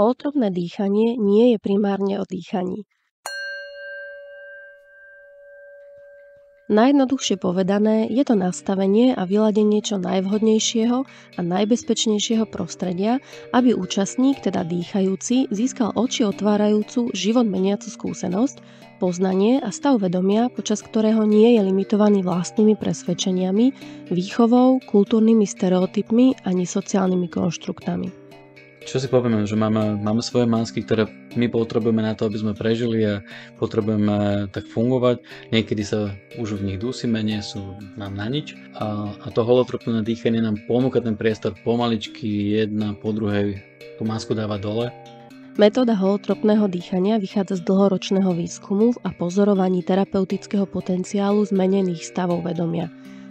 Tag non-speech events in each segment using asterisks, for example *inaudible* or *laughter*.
Otrovné dýchanie nie je primárne o dýchaní. Najjednoduchšie povedané je to nastavenie a vyladenie čo najvhodnejšieho a najbezpečnejšieho prostredia, aby účastník, teda dýchajúci, získal oči otvárajúcu, život meniacu skúsenosť, poznanie a stav vedomia, počas ktorého nie je limitovaný vlastnými presvedčeniami, výchovou, kultúrnymi stereotypmi ani sociálnymi konštruktami čo si povieme, že máme, máme svoje masky, ktoré my potrebujeme na to, aby sme prežili a potrebujeme tak fungovať. Niekedy sa už v nich dusíme, nie sú nám na nič. A, a to holotropné dýchanie nám ponúka ten priestor pomaličky jedna po druhej tú masku dáva dole Metóda holotropného dýchania vychádza z dlhoročného výskumu a pozorovaní terapeutického potenciálu zmenených stavov vedomia.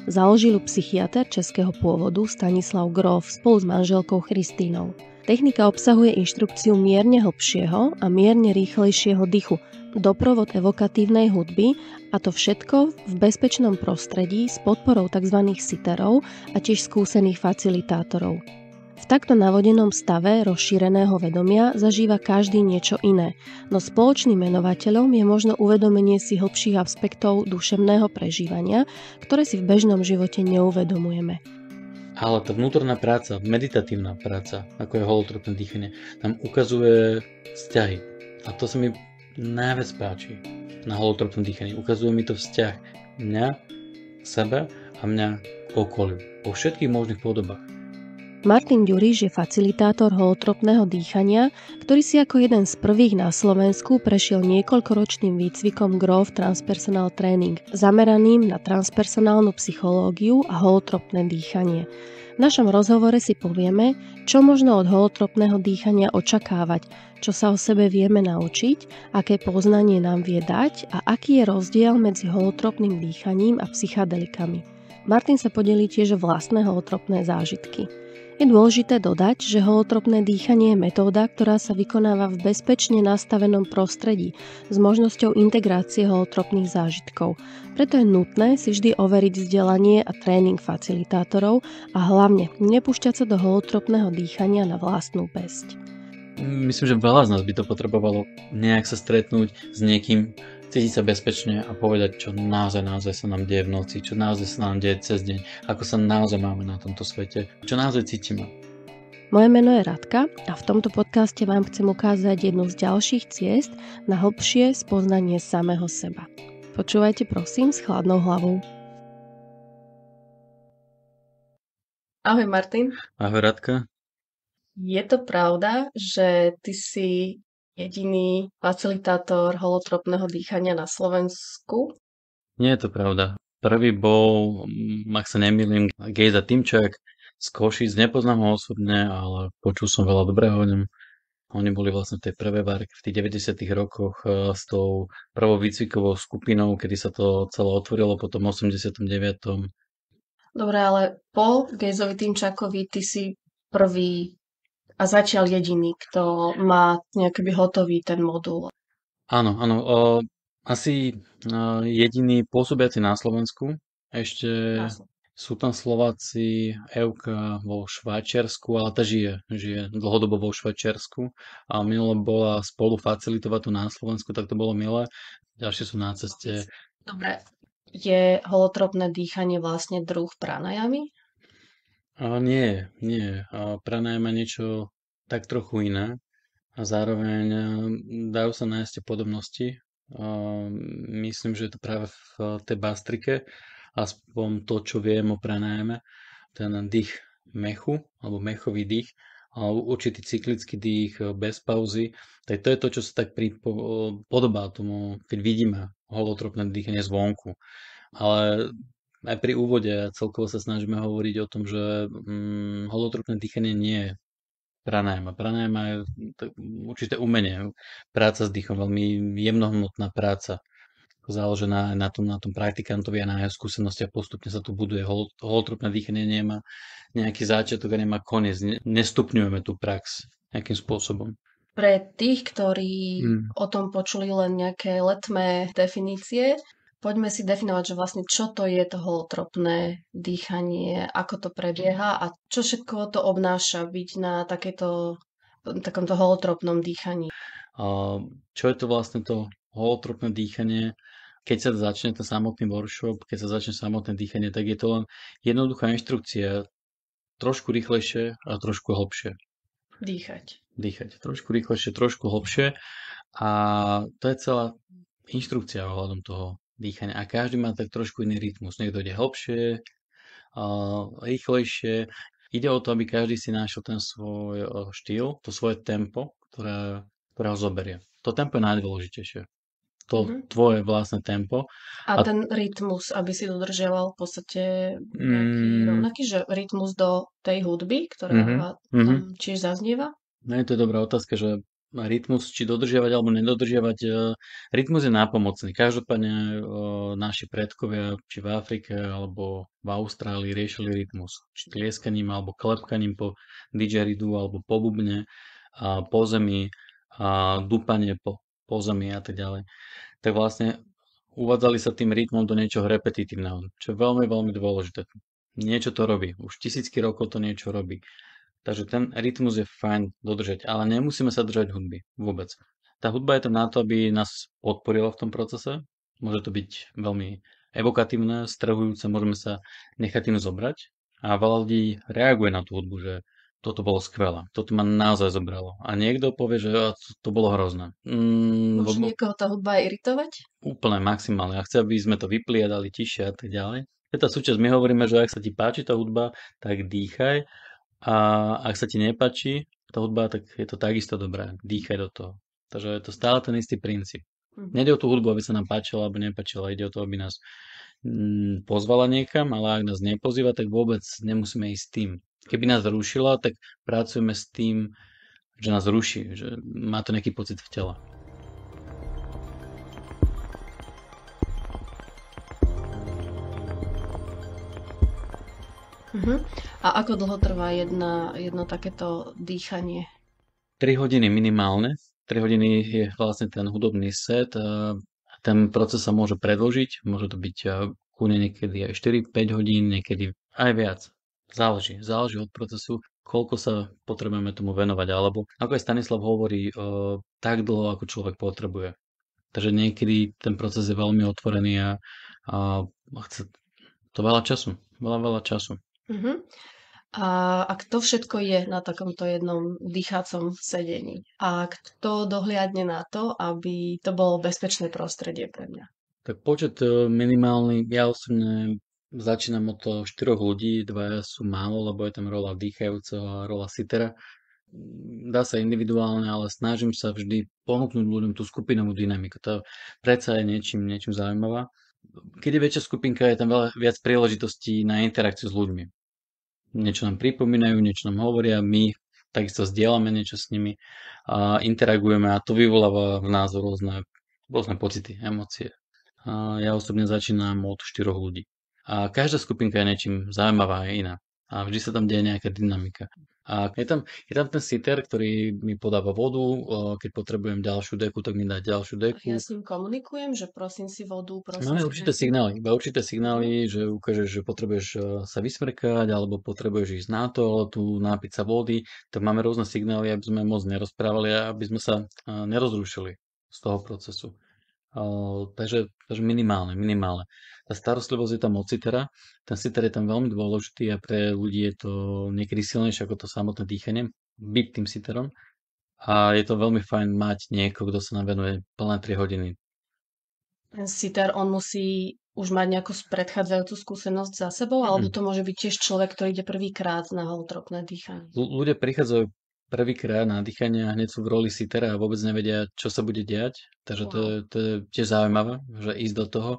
Založil psychiatr českého pôvodu Stanislav Grof spolu s manželkou Christínou. Technika obsahuje inštrukciu mierne hlbšieho a mierne rýchlejšieho dychu, doprovod evokatívnej hudby a to všetko v bezpečnom prostredí s podporou tzv. siterov a tiež skúsených facilitátorov. V takto navodenom stave rozšíreného vedomia zažíva každý niečo iné, no spoločným menovateľom je možno uvedomenie si hlbších aspektov duševného prežívania, ktoré si v bežnom živote neuvedomujeme. Ale tá vnútorná práca, meditatívna práca, ako je holotropné dýchanie, tam ukazuje vzťahy. A to sa mi najviac páči na holotropnom dýchaní. Ukazuje mi to vzťah mňa, seba a mňa k okoliu. Po všetkých možných podobách. Martin Ďuriš je facilitátor holotropného dýchania, ktorý si ako jeden z prvých na Slovensku prešiel niekoľkoročným výcvikom Grove Transpersonal Training, zameraným na transpersonálnu psychológiu a holotropné dýchanie. V našom rozhovore si povieme, čo možno od holotropného dýchania očakávať, čo sa o sebe vieme naučiť, aké poznanie nám vie dať a aký je rozdiel medzi holotropným dýchaním a psychadelikami. Martin sa podelí tiež vlastné holotropné zážitky. Je dôležité dodať, že holotropné dýchanie je metóda, ktorá sa vykonáva v bezpečne nastavenom prostredí s možnosťou integrácie holotropných zážitkov. Preto je nutné si vždy overiť vzdelanie a tréning facilitátorov a hlavne nepúšťať sa do holotropného dýchania na vlastnú pesť. Myslím, že veľa z nás by to potrebovalo nejak sa stretnúť s niekým, cítiť sa bezpečne a povedať, čo naozaj, naozaj sa nám deje v noci, čo naozaj sa nám deje cez deň, ako sa naozaj máme na tomto svete, čo naozaj cítime. Moje meno je Radka a v tomto podcaste vám chcem ukázať jednu z ďalších ciest na hlbšie spoznanie samého seba. Počúvajte prosím s chladnou hlavou. Ahoj Martin. Ahoj Radka. Je to pravda, že ty si jediný facilitátor holotropného dýchania na Slovensku? Nie je to pravda. Prvý bol, mm, ak sa nemýlim, Gejza Timčák z Košic. Nepoznám ho osobne, ale počul som veľa dobrého o ňom. Oni boli vlastne v tej prvé várke v tých 90. rokoch e, s tou prvou výcvikovou skupinou, kedy sa to celé otvorilo po tom 89. Dobre, ale po Gejzovi Timčakovi ty si prvý a zatiaľ jediný, kto má nejaký hotový ten modul. Áno, áno. O, asi o, e, jediný pôsobiaci na Slovensku. Ešte Jasne. sú tam Slováci, Euka vo Švajčiarsku, ale tá žije, žije dlhodobo vo Švajčiarsku. A minule bola spolu facilitovať tu na Slovensku, tak to bolo milé. Ďalšie sú na ceste. Dobre, je holotropné dýchanie vlastne druh pranajami? A nie, nie. A pranajeme niečo tak trochu iné a zároveň mm, dajú sa nájsť podobnosti. A myslím, že je to práve v tej bastrike, aspoň to, čo viem o pranajeme, ten dých mechu alebo mechový dých a určitý cyklický dých bez pauzy, tak to je to, čo sa tak podobá tomu, keď vidíme holotropné dýchanie zvonku. Ale aj pri úvode celkovo sa snažíme hovoriť o tom, že hm, mm, holotropné dýchanie nie je pranajma. Pranajma je určité umenie. Práca s dýchom, veľmi jemnohmotná práca založená na tom, na tom praktikantovi a na jeho skúsenosti a postupne sa tu buduje. holotropné dýchanie nemá nejaký začiatok a nemá koniec. nestupňujeme tú prax nejakým spôsobom. Pre tých, ktorí hmm. o tom počuli len nejaké letmé definície, poďme si definovať, že vlastne čo to je to holotropné dýchanie, ako to prebieha a čo všetko to obnáša byť na takéto, takomto holotropnom dýchaní. čo je to vlastne to holotropné dýchanie? Keď sa začne ten samotný workshop, keď sa začne samotné dýchanie, tak je to len jednoduchá inštrukcia, trošku rýchlejšie a trošku hlbšie. Dýchať. Dýchať. Trošku rýchlejšie, trošku hlbšie. A to je celá inštrukcia ohľadom toho dýchania. A každý má tak trošku iný rytmus. Niekto ide hlbšie, rýchlejšie. Ide o to, aby každý si našiel ten svoj e, štýl, to svoje tempo, ktoré, ktoré ho zoberie. To tempo je najdôležitejšie. To mm-hmm. tvoje vlastné tempo. A, a ten rytmus, aby si dodržiaval v podstate mm-hmm. rovnaký, no, mm. že rytmus do tej hudby, ktorá mm-hmm. tam mhm. tiež zaznieva? No, to je dobrá otázka, že rytmus, či dodržiavať alebo nedodržiavať. E, rytmus je nápomocný. Každopádne e, naši predkovia, či v Afrike alebo v Austrálii riešili rytmus. Či tlieskaním alebo klepkaním po didgeridoo alebo po bubne, a po zemi, a dupanie po, po zemi a tak ďalej. Tak vlastne uvádzali sa tým rytmom do niečoho repetitívneho, čo je veľmi, veľmi dôležité. Niečo to robí. Už tisícky rokov to niečo robí. Takže ten rytmus je fajn dodržať, ale nemusíme sa držať hudby vôbec. Tá hudba je tam na to, aby nás podporila v tom procese. Môže to byť veľmi evokatívne, strhujúce, môžeme sa nechať tým zobrať. A veľa ľudí reaguje na tú hudbu, že toto bolo skvelé, toto ma naozaj zobralo. A niekto povie, že to, to bolo hrozné. Mm, Môže niekoho tá hudba iritovať? Úplne maximálne. Ja chcem, aby sme to vypliadali tišie a tak ďalej. Je tá súčasť, my hovoríme, že ak sa ti páči tá hudba, tak dýchaj a ak sa ti nepáči tá hudba, tak je to takisto dobré. Dýchaj do toho. Takže je to stále ten istý princíp. Mm-hmm. Nede o tú hudbu, aby sa nám páčila alebo nepáčila, ide o to, aby nás mm, pozvala niekam, ale ak nás nepozýva, tak vôbec nemusíme ísť s tým. Keby nás rušila, tak pracujeme s tým, že nás ruší, že má to nejaký pocit v tele. Uh-huh. A ako dlho trvá jedna, jedno takéto dýchanie? 3 hodiny minimálne. 3 hodiny je vlastne ten hudobný set. Ehm, ten proces sa môže predložiť, môže to byť ehm, kúne niekedy aj 4-5 hodín, niekedy aj viac. Záleží, záleží od procesu, koľko sa potrebujeme tomu venovať, alebo ako aj Stanislav hovorí, ehm, tak dlho, ako človek potrebuje. Takže niekedy ten proces je veľmi otvorený a, a chce to veľa času, veľa, veľa času. Mhm. A, a to všetko je na takomto jednom dýchacom sedení. A kto dohliadne na to, aby to bolo bezpečné prostredie pre mňa? Tak počet e, minimálny, ja osobne začínam od toho 4 ľudí, dvaja sú málo, lebo je tam rola dýchajúceho a rola sitera. Mm, dá sa individuálne, ale snažím sa vždy ponúknuť ľuďom tú skupinovú dynamiku. To predsa je niečím, niečím zaujímavá. Keď je väčšia skupinka, je tam veľa viac príležitostí na interakciu s ľuďmi niečo nám pripomínajú, niečo nám hovoria, my takisto zdieľame niečo s nimi a interagujeme a to vyvoláva v nás rôzne, rôzne pocity, emócie. A ja osobne začínam od štyroch ľudí. A každá skupinka je niečím zaujímavá, je iná. A vždy sa tam deje nejaká dynamika. A je tam, je tam ten sitter, ktorý mi podáva vodu, keď potrebujem ďalšiu deku, tak mi dá ďalšiu deku. ja s ním komunikujem, že prosím si vodu, prosím Máme si určité deku. signály, iba určité signály, že ukážeš, že potrebuješ sa vysmrkať, alebo potrebuješ ísť na to, tu nápiť sa vody. Tak máme rôzne signály, aby sme moc nerozprávali a aby sme sa nerozrušili z toho procesu takže, takže minimálne, minimálne. Tá starostlivosť je tam od citera. Ten citer je tam veľmi dôležitý a pre ľudí je to niekedy silnejšie ako to samotné dýchanie, byť tým siterom. A je to veľmi fajn mať niekoho, kto sa nám venuje plné 3 hodiny. Ten sitar, on musí už mať nejakú predchádzajúcu skúsenosť za sebou, alebo mhm. to môže byť tiež človek, ktorý ide prvýkrát na holotropné dýchanie? L- ľudia prichádzajú prvýkrát na dýchanie a hneď sú v roli sitera a vôbec nevedia, čo sa bude diať. Takže to, je, to je tiež zaujímavé, že ísť do toho.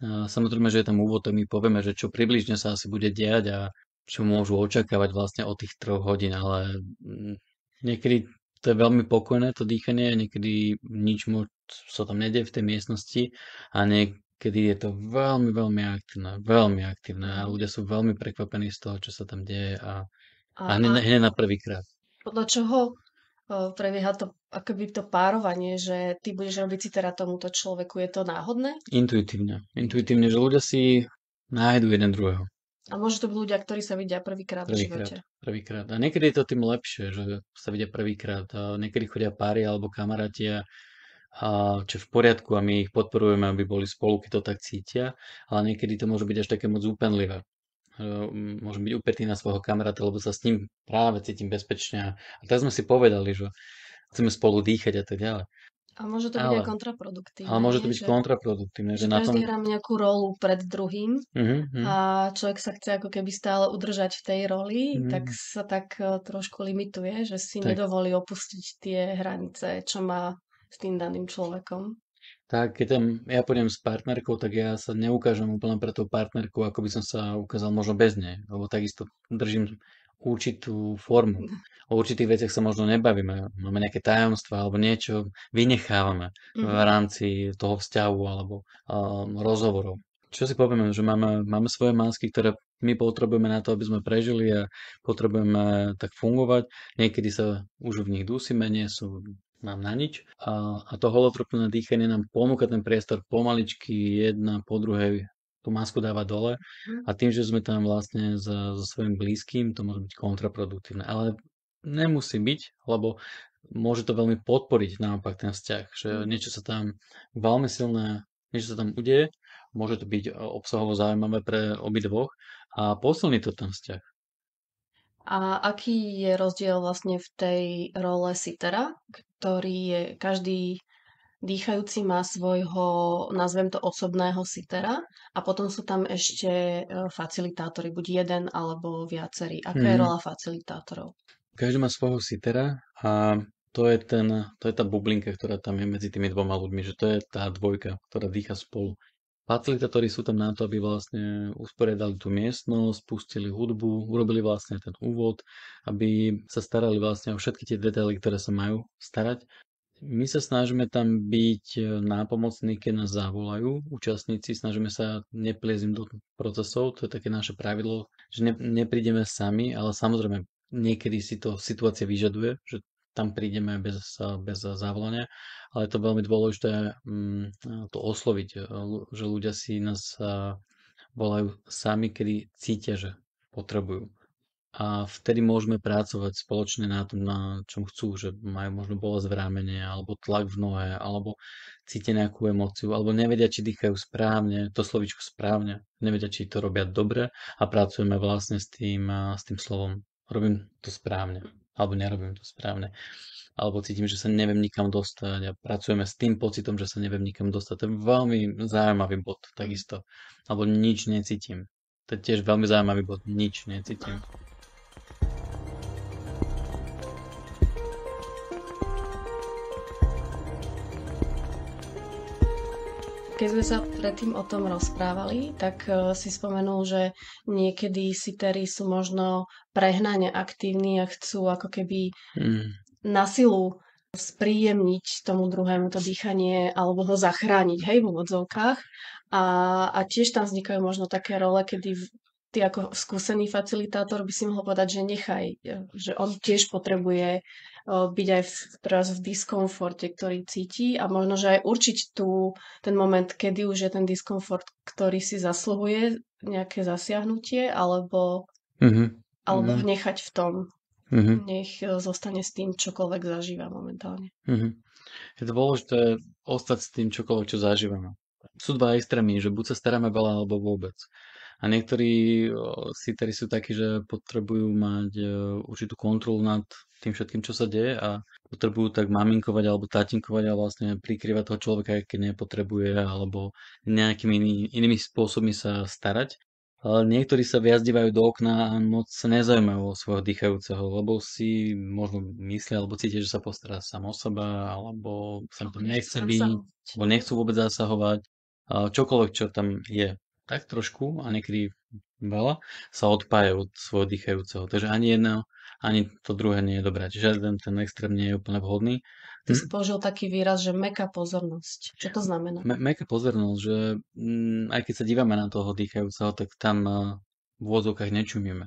A samozrejme, že je tam úvod, to my povieme, že čo približne sa asi bude diať a čo môžu očakávať vlastne od tých troch hodín, ale mm, niekedy to je veľmi pokojné to dýchanie, niekedy nič moc sa tam nedie v tej miestnosti a niekedy je to veľmi, veľmi aktívne, veľmi aktívne a ľudia sú veľmi prekvapení z toho, čo sa tam deje a, a hneď, hneď na prvýkrát podľa čoho prebieha to, akoby to párovanie, že ty budeš robiť citera tomuto človeku, je to náhodné? Intuitívne. Intuitívne, že ľudia si nájdu jeden druhého. A môže to byť ľudia, ktorí sa vidia prvýkrát prvý v živote. Prvýkrát. A niekedy je to tým lepšie, že sa vidia prvýkrát. A niekedy chodia páry alebo kamaráti a čo v poriadku a my ich podporujeme, aby boli spolu, keď to tak cítia, ale niekedy to môže byť až také moc úpenlivé. Hm, môžem byť upätý na svojho kamaráta, lebo sa s ním práve cítim bezpečne. A teraz sme si povedali, že chceme spolu dýchať a tak ďalej. A môže to byť ale, aj kontraproduktívne. Ale môže to byť že, kontraproduktívne. Že, že na tom... hrám nejakú rolu pred druhým uh-huh, uh-huh. a človek sa chce ako keby stále udržať v tej roli, uh-huh. tak sa tak e, trošku limituje, že si tak. nedovolí opustiť tie hranice, čo má s tým daným človekom tak keď tam ja pôjdem s partnerkou, tak ja sa neukážem úplne pre tú partnerku, ako by som sa ukázal možno bez nej, lebo takisto držím určitú formu. No. O určitých veciach sa možno nebavíme, máme nejaké tajomstva alebo niečo vynechávame mm-hmm. v mhm. rámci toho vzťahu alebo um, rozhovorov. Čo si povieme, že máme, máme svoje masky, ktoré my potrebujeme na to, aby sme prežili a potrebujeme tak fungovať. Niekedy sa už v nich dusíme, nie sú nám na nič. A, a to holotropné dýchanie nám ponúka ten priestor pomaličky, jedna po druhej, tú masku dáva dole mhm. a tým, že sme tam vlastne so, so svojím blízkym, to môže byť kontraproduktívne. Ale nemusí byť, lebo môže to veľmi podporiť naopak ten vzťah, že mhm. niečo sa tam veľmi silné, niečo sa tam udeje, môže to byť obsahovo zaujímavé pre obidvoch a posilní to ten vzťah. A aký je rozdiel vlastne v tej role sitera, ktorý je každý dýchajúci má svojho, nazvem to osobného sitera a potom sú tam ešte e, facilitátori, buď jeden alebo viacerí. Aká je mhm. rola facilitátorov? Každý má svojho sitera a to je, ten, to je tá bublinka, ktorá tam je medzi tými dvoma ľuďmi, že to je tá dvojka, ktorá dýcha spolu facilitátori sú tam na to, aby vlastne usporiadali tú miestnosť, pustili hudbu, urobili vlastne ten úvod, aby sa starali vlastne o všetky tie detaily, ktoré sa majú starať. My sa snažíme tam byť e, nápomocní, keď nás zavolajú účastníci, snažíme sa nepliezť do procesov, to je také naše pravidlo, že ne, neprídeme sami, ale samozrejme niekedy si to situácia vyžaduje, že tam prídeme bez, bez závlania, ale je to veľmi dôležité mm, to osloviť, e, že ľudia si nás e, volajú sami, kedy cítia, že potrebujú. A vtedy môžeme pracovať spoločne na tom, na čom chcú, že majú možno bolesť v rámene, alebo tlak v nohe, alebo cítia nejakú emóciu, alebo nevedia, či dýchajú správne, to slovičko správne, nevedia, či to robia dobre a pracujeme vlastne s tým, e, s tým slovom. Robím to správne alebo nerobím to správne, alebo cítim, že sa neviem nikam dostať a pracujeme s tým pocitom, že sa neviem nikam dostať. To je veľmi zaujímavý bod, takisto. Alebo nič necítim. To je tiež veľmi zaujímavý bod, nič necítim. Keď sme sa predtým o tom rozprávali, tak e, si spomenul, že niekedy sitery sú možno prehnane aktívni a chcú ako keby mm. na silu spríjemniť tomu druhému to dýchanie alebo ho zachrániť, hej, v úvodzovkách. A, a tiež tam vznikajú možno také role, kedy v, ty ako skúsený facilitátor by si mohol povedať, že nechaj, e, že on tiež potrebuje byť aj v, teraz v diskomforte, ktorý cíti a možno, že aj určiť tú, ten moment, kedy už je ten diskomfort, ktorý si zasluhuje nejaké zasiahnutie, alebo, mm-hmm. alebo mm-hmm. nechať v tom. Mm-hmm. Nech e, zostane s tým, čokoľvek zažíva momentálne. Mm-hmm. Je dôležité ostať s tým, čokoľvek, čo zažívame. Sú dva extrémy, že buď sa staráme veľa, alebo vôbec. A niektorí sítery sú takí, že potrebujú mať e, určitú kontrolu nad tým všetkým, čo sa deje a potrebujú tak maminkovať alebo tatinkovať a vlastne prikryvať toho človeka, keď nepotrebuje alebo nejakými iný, inými spôsobmi sa starať. Ale niektorí sa viac do okna a moc sa nezaujímajú o svojho dýchajúceho, lebo si možno myslia alebo cítia, že sa postará sám o seba, alebo sa to nechce byť, alebo nechcú vôbec zasahovať. Čokoľvek, čo tam je tak trošku a niekedy veľa sa odpájajú od svojho dýchajúceho. Takže ani jedno, ani to druhé nie je dobré. Čiže ten, ten extrém nie je úplne vhodný. Ty hm. si použil taký výraz, že meká pozornosť. Čo to znamená? Me- meká pozornosť, že m, mm, aj keď sa dívame na toho dýchajúceho, tak tam uh, v vôdzovkách nečumíme.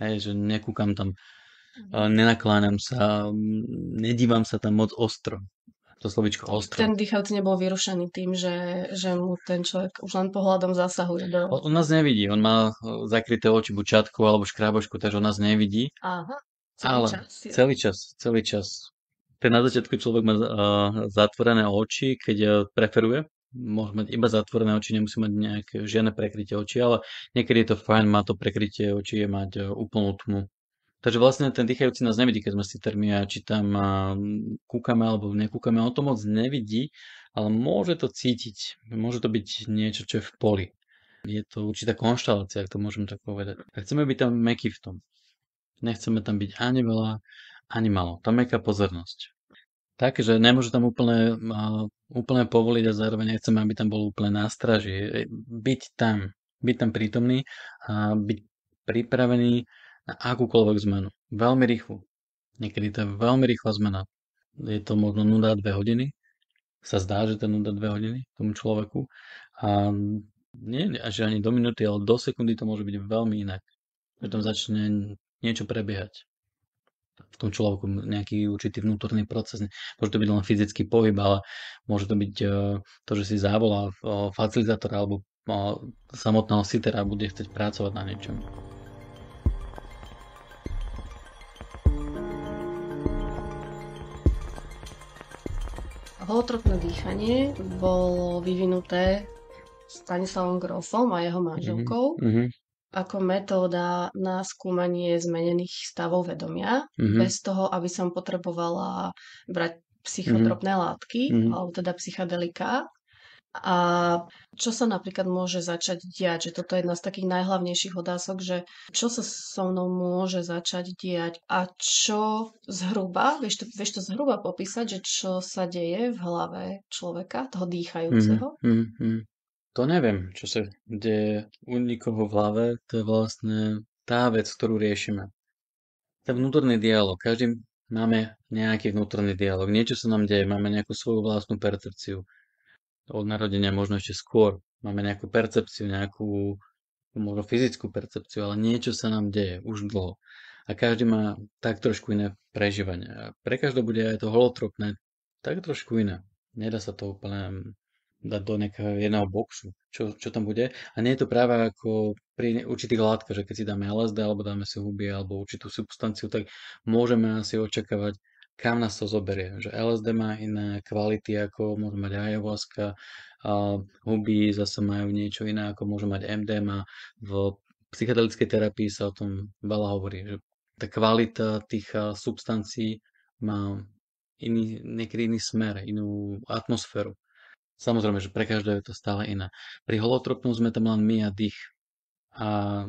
Hej, že nekúkam tam, uh, nenakláňam sa, mm, nedívam sa tam moc ostro to slovičko ostro. Ten dýchajúci nebol vyrušený tým, že, že mu ten človek už len pohľadom zasahuje. Do... On, on nás nevidí, on má zakryté oči bučatku alebo škrábošku, takže on nás nevidí. Aha, celý Ale čas. Je. Celý čas, celý čas. Ten na začiatku človek má uh, zatvorené oči, keď e, preferuje, môže mať iba zatvorené oči, nemusí mať nejaké žiadne prekrytie oči, ale niekedy je to fajn, má to prekrytie oči je mať e, úplnú tmu. Takže vlastne ten dýchajúci nás nevidí, keď sme si termia, či tam kúkame alebo nekúkame, on to moc nevidí, ale môže to cítiť, môže to byť niečo, čo je v poli. Je to určitá konštalácia, ak to môžem tak povedať. A chceme byť tam meky v tom. Nechceme tam byť ani veľa, ani malo. Tam meká pozornosť. Takže nemôže tam úplne, úplne povoliť a zároveň nechceme, aby tam bol úplne nástraží. E, byť tam, byť tam prítomný a byť pripravený na akúkoľvek zmenu. Veľmi rýchlo. Niekedy to je veľmi rýchla zmena. Je to možno nuda 2 hodiny. Sa zdá, že to je nuda 2 hodiny tomu človeku. A nie až ani do minúty, ale do sekundy to môže byť veľmi inak. Že tam začne niečo prebiehať v tom človeku nejaký určitý vnútorný proces. Môže to byť len fyzický pohyb, ale môže to byť e, to, že si zavolá e, facilitátora alebo e, samotného sitera bude chcieť pracovať na niečom. holotropné dýchanie bolo vyvinuté Stanislavom Grofom a jeho manželkou mm-hmm. ako metóda na skúmanie zmenených stavov vedomia, mm-hmm. bez toho, aby som potrebovala brať psychotropné mm-hmm. látky, mm-hmm. alebo teda psychadelika. A čo sa napríklad môže začať diať? Že toto je jedna z takých najhlavnejších otázok, že čo sa so mnou môže začať diať a čo zhruba, vieš to, vieš to zhruba popísať, že čo sa deje v hlave človeka, toho dýchajúceho? Mm, mm, mm. To neviem, čo sa deje u nikoho v hlave, to je vlastne tá vec, ktorú riešime. Ten vnútorný dialog, každý máme nejaký vnútorný dialog, niečo sa nám deje, máme nejakú svoju vlastnú percepciu od narodenia, možno ešte skôr. Máme nejakú percepciu, nejakú no možno fyzickú percepciu, ale niečo sa nám deje už dlho. A každý má tak trošku iné prežívanie. A pre každého bude aj to holotropné tak trošku iné. Nedá sa to úplne mm, dať do nejakého jedného boxu, čo, čo tam bude. A nie je to práve ako pri určitých látkach, že keď si dáme LSD, alebo dáme si huby, alebo určitú substanciu, tak môžeme asi očakávať kam nás to zoberie. Že LSD má iné kvality, ako môže mať ayahuasca, a huby zase majú niečo iné, ako môže mať MDMA. V psychedelickej terapii sa o tom veľa hovorí, že tá kvalita tých substancií má iný, niekedy iný smer, inú atmosféru. Samozrejme, že pre každého je to stále iné. Pri holotropnom sme tam len my a dých. A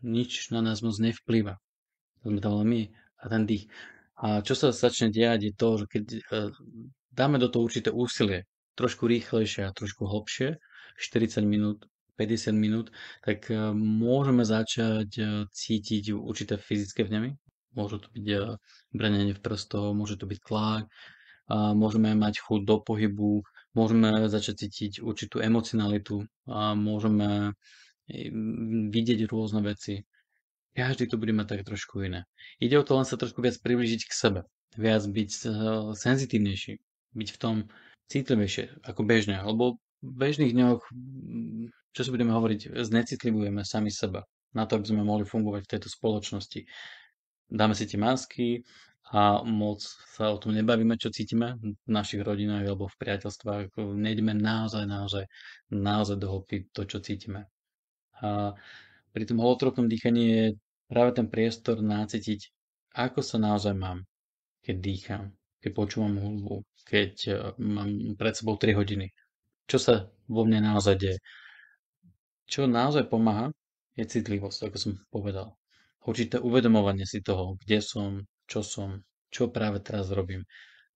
nič na nás moc nevplýva. To sme tam len my a ten dých. A čo sa začne diať je to, že keď e, dáme do toho určité úsilie, trošku rýchlejšie a trošku hlbšie, 40 minút, 50 minút, tak e, môžeme začať e, cítiť určité fyzické vnemy. Môžu to byť branenie v prstov, môže to byť tlak, môžeme mať chuť do pohybu, môžeme začať cítiť určitú emocionalitu, môžeme vidieť rôzne veci, každý to bude mať tak trošku iné. Ide o to len sa trošku viac priblížiť k sebe. Viac byť eh, senzitívnejší. Byť v tom citlivejšie ako bežne. Lebo v bežných dňoch, mm, čo si budeme hovoriť, znecitlivujeme sami seba. Na to, aby sme mohli fungovať v tejto spoločnosti. Dáme si tie masky a moc sa o tom nebavíme, čo cítime v našich rodinách alebo v priateľstvách. Nejdeme naozaj, naozaj, naozaj do to, čo cítime. A pri tom holotropnom dýchaní je práve ten priestor nácitiť, ako sa naozaj mám, keď dýcham, keď počúvam hudbu, keď e, mám pred sebou 3 hodiny. Čo sa vo mne naozaj deje. Čo naozaj pomáha, je citlivosť, ako som povedal. Určité uvedomovanie si toho, kde som, čo som, čo práve teraz robím.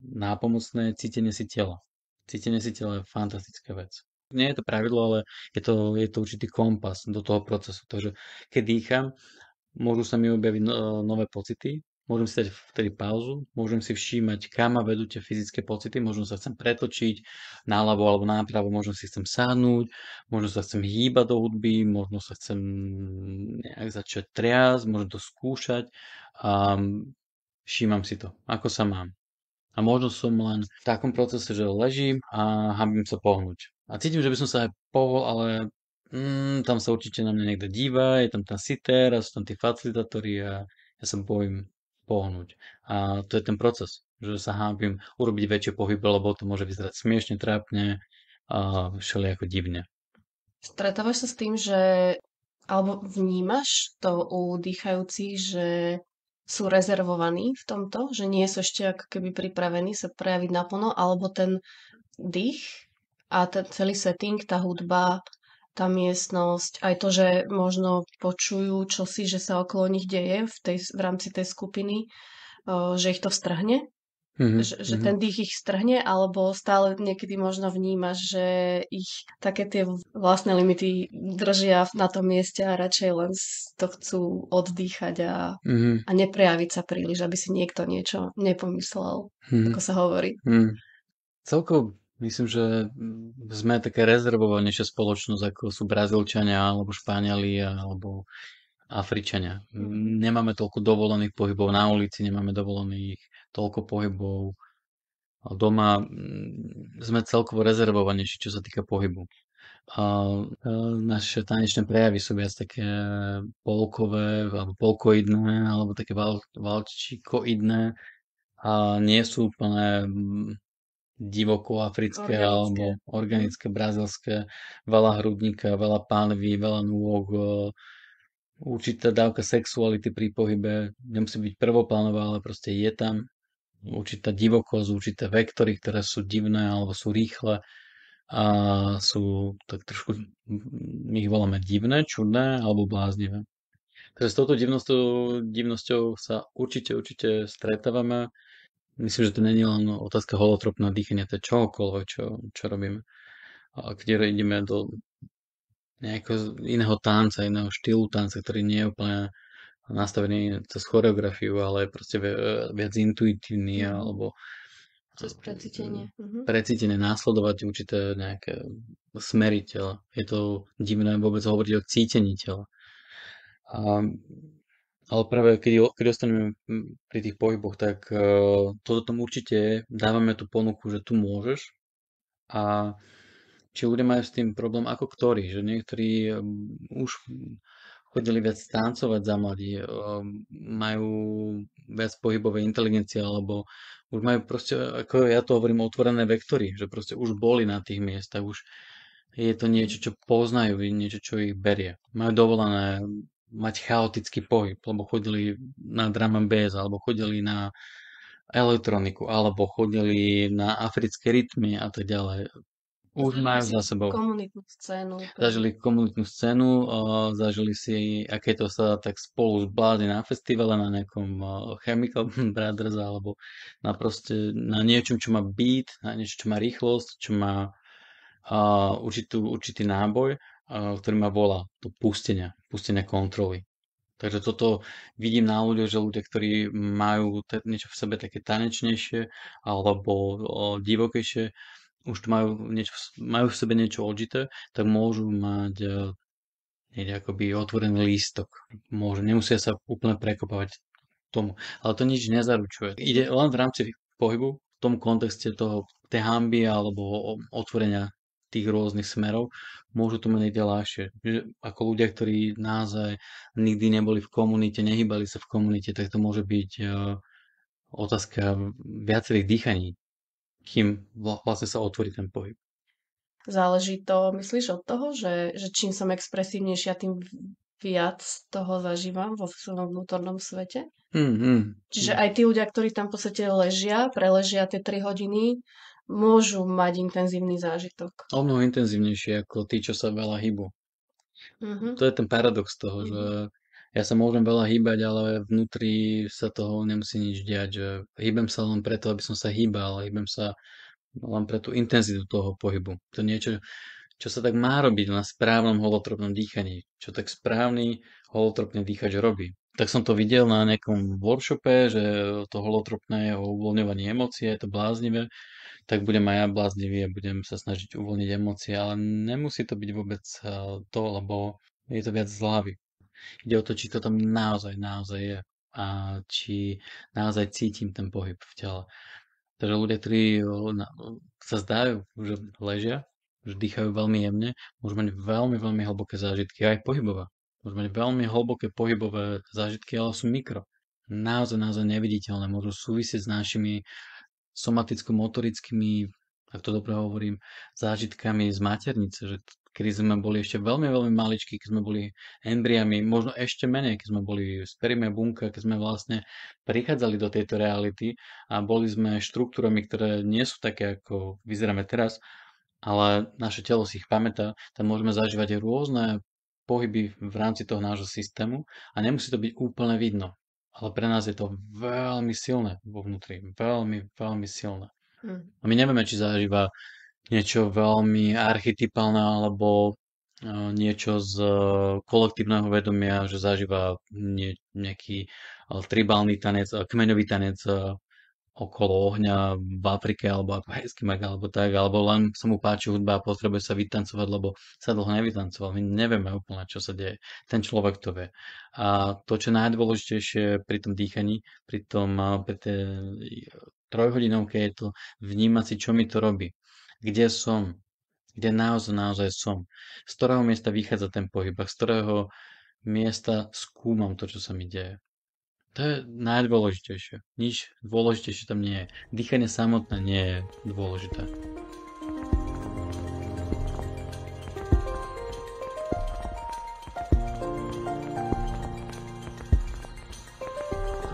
Nápomocné cítenie si tela. Cítenie si tela je fantastická vec. Nie je to pravidlo, ale je to, je to určitý kompas do toho procesu. Takže keď dýcham môžu sa mi objaviť no, e, nové pocity, môžem si dať vtedy pauzu, môžem si všímať, kam ma vedú tie fyzické pocity, možno sa chcem pretočiť náľavo alebo nápravo, možno si chcem sáhnuť, možno sa chcem hýbať do hudby, možno sa chcem nejak začať triasť, môžem to skúšať a všímam si to, ako sa mám. A možno som len v takom procese, že ležím a hábim sa pohnúť. A cítim, že by som sa aj pohol, ale mm, tam sa určite na mňa niekto díva, je tam ten sitter a sú tam tí facilitátori a ja sa bojím pohnúť. A to je ten proces, že sa hábim urobiť väčšie pohyby, lebo to môže vyzerať smiešne, trápne a všelijako divne. Stretávaš sa s tým, že alebo vnímaš to u dýchajúcich, že sú rezervovaní v tomto, že nie sú ešte ako keby pripravení sa prejaviť naplno, alebo ten dých a ten celý setting, tá hudba, tá miestnosť, aj to, že možno počujú čosi, že sa okolo nich deje v, tej, v rámci tej skupiny, že ich to strhne, Mm-hmm. Že, že mhm. ten dých ich strhne, alebo stále niekedy možno vnímaš, že ich také tie vlastné limity držia na tom mieste a radšej len to chcú oddýchať a, mm-hmm. a neprejaviť sa príliš, aby si niekto niečo nepomyslel, mm-hmm. ako sa hovorí. Mm. Celkom Myslím, že sme také rezervovanejšia spoločnosť, ako sú Brazílčania, alebo Španieli, alebo Afričania. Nemáme toľko dovolených pohybov na ulici, nemáme dovolených toľko pohybov. Doma mm, sme celkovo rezervovanejší, čo sa týka pohybu. A e, naše tanečné prejavy sú viac také polkové, alebo polkoidné, alebo také val, valčikoidné a nie sú úplne mm, divoko africké organické. alebo organické, brazilské, veľa hrudníka, veľa pánvy, veľa nôh, e, určitá dávka sexuality pri pohybe, nemusí byť prvoplánová, ale proste je tam určitá divokosť, určité vektory, ktoré sú divné alebo sú rýchle a sú tak trošku, my ich voláme divné, čudné alebo bláznivé. Takže s touto divnosťou, divnosťou sa určite, určite stretávame myslím, že to není len otázka holotropného dýchania, to je čokoľvek, čo, čo robíme. A kde ideme do nejakého iného tanca, iného štýlu tanca, ktorý nie je úplne nastavený cez choreografiu, ale je proste viac intuitívny mhm. alebo cez precítenie. Mhm. Precítenie, následovať určité nejaké smery tela. Je to divné vôbec hovoriť o cítení tela. A ale práve keď, keď ostaneme hm, pri tých pohyboch, tak uh, eh, toto tomu určite Dávame tú ponuku, že tu môžeš. A či ľudia majú s tým problém ako ktorí, že niektorí hm, už chodili viac tancovať za mladí, eh, majú viac pohybové inteligencie, alebo už majú proste, ako ja to hovorím, otvorené vektory, že proste už boli na tých miestach, už je to niečo, čo poznajú, niečo, čo ich berie. Majú dovolené hm, mať chaotický pohyb, lebo chodili na drum and bass, alebo chodili na elektroniku, alebo chodili na africké rytmy a tak ďalej. Už majú za sebou. Komunitnú scénu. Zažili komunitnú scénu, zažili si, aké to sa tak spolu zblázni na festivale, na nejakom Chemical *laughs* Brothers, alebo na proste, na niečom, čo má beat, na niečo, čo má rýchlosť, čo má uh, určitú, určitý náboj, uh, ktorý ma volá do pustenia pustenia kontroly. Takže toto vidím na ľuďoch, že ľudia, ktorí majú niečo v sebe také tanečnejšie alebo divokejšie, už majú, niečo, majú v sebe niečo odžité, tak môžu mať e, niekde akoby otvorený lístok. Môžu, nemusia sa úplne prekopávať tomu. Ale to nič nezaručuje. Ide len v rámci pohybu, v tom kontexte toho, tej hamby alebo otvorenia tých rôznych smerov, môžu to menej ľahšie. Ako ľudia, ktorí naozaj nikdy neboli v komunite, nehybali sa v komunite, tak to môže byť e, otázka viacerých dýchaní, kým vlastne sa otvorí ten pohyb. Záleží to, myslíš, od toho, že, že čím som expresívnejšia, tým viac toho zažívam vo svojom vnútornom svete. Mm-hmm. Čiže mm. aj tí ľudia, ktorí tam v podstate ležia, preležia tie 3 hodiny, môžu mať intenzívny zážitok. O mnoho intenzívnejšie ako tí, čo sa veľa hýbu. Mm-hmm. To je ten paradox toho, mm-hmm. že mhm. ja sa môžem veľa hýbať, ale vnútri sa toho nemusí nič diať. Že hýbem sa len preto, aby som sa hýbal, hýbem sa len pre tú intenzitu toho pohybu. To niečo, čo sa tak má robiť na správnom holotropnom dýchaní, čo tak správny holotropný dýchač robí. Tak som to videl na nejakom workshope, že to holotropné je o uvoľňovaní emócie, je to bláznivé, tak budem aj ja bláznivý a budem sa snažiť uvoľniť emócie, ale nemusí to byť vôbec eh, to, lebo je to viac z hlavy. Ide o to, či to tam naozaj, naozaj je a či naozaj cítim ten pohyb v tele. Takže ľudia, ktorí eh, sa zdajú, že ležia, že dýchajú veľmi jemne, môžu mať veľmi, veľmi hlboké zážitky, aj pohybové. Môžu mať veľmi hlboké pohybové zážitky, ale sú mikro. Naozaj, naozaj neviditeľné, môžu súvisieť s našimi somaticko-motorickými, ak to dobre hovorím, zážitkami z maternice, že kedy sme boli ešte veľmi, veľmi maličkí, keď sme boli embriami, možno ešte menej, keď sme boli sperime bunka, keď sme vlastne prichádzali do tejto reality a boli sme štruktúrami, ktoré nie sú také, ako vyzeráme teraz, ale naše telo si ich pamätá, tam môžeme zažívať rôzne pohyby v rámci toho nášho systému a nemusí to byť úplne vidno ale pre nás je to veľmi silné vo vnútri. Veľmi, veľmi silné. Mm. A my nevieme, či zažíva niečo veľmi archetypálne alebo e, niečo z e, kolektívneho vedomia, že zažíva nie, nejaký e, tribálny tanec, kmeňový tanec, okolo ohňa v Afrike alebo ako mag alebo tak, alebo len sa mu páči hudba a potrebuje sa vytancovať, lebo sa dlho nevytancoval. My nevieme úplne, čo sa deje. Ten človek to vie. A to, čo najdôležitejšie pri tom dýchaní, pri tom pri tej e, trojhodinovke je to vnímať si, čo mi to robí. Kde som, kde naozaj, naozaj som. Z ktorého miesta vychádza ten pohyb a z ktorého miesta skúmam to, čo sa mi deje. To je najdôležitejšie. Nič dôležitejšie tam nie je. Dýchanie samotné nie je dôležité.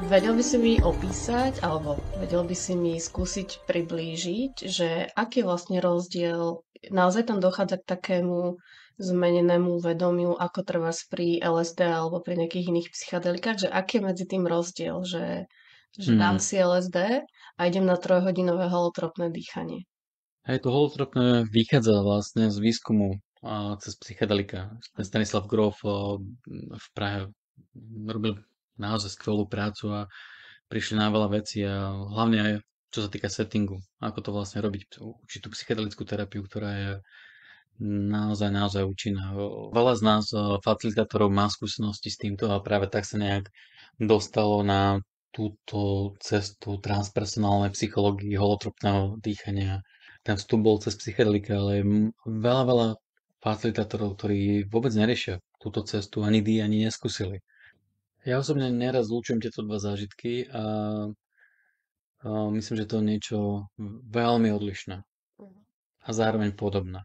Vedel by si mi opísať, alebo vedel by si mi skúsiť priblížiť, že aký je vlastne rozdiel, naozaj tam dochádza k takému zmenenému vedomiu, ako trvá pri LSD alebo pri nejakých iných psychedelikách, že aký je medzi tým rozdiel, že, že mm. dám si LSD a idem na trojhodinové holotropné dýchanie. Hej, to holotropné vychádza vlastne z výskumu a cez psychedelika. Stanislav Grof v Prahe robil naozaj skvelú prácu a prišli na veľa vecí a hlavne aj čo sa týka settingu, ako to vlastne robiť, určitú psychedelickú terapiu, ktorá je naozaj, naozaj účinná. Veľa z nás eh, facilitátorov má skúsenosti s týmto a práve tak sa nejak dostalo na túto cestu transpersonálnej psychológie, holotropného dýchania. Ten vstup bol cez psychedelika, ale veľa, veľa facilitátorov, ktorí vôbec neriešia túto cestu ani dý, ani neskúsili. Ja osobne neraz zlučujem tieto dva zážitky a, a eh, myslím, že to je niečo veľmi odlišné mhm. a zároveň podobné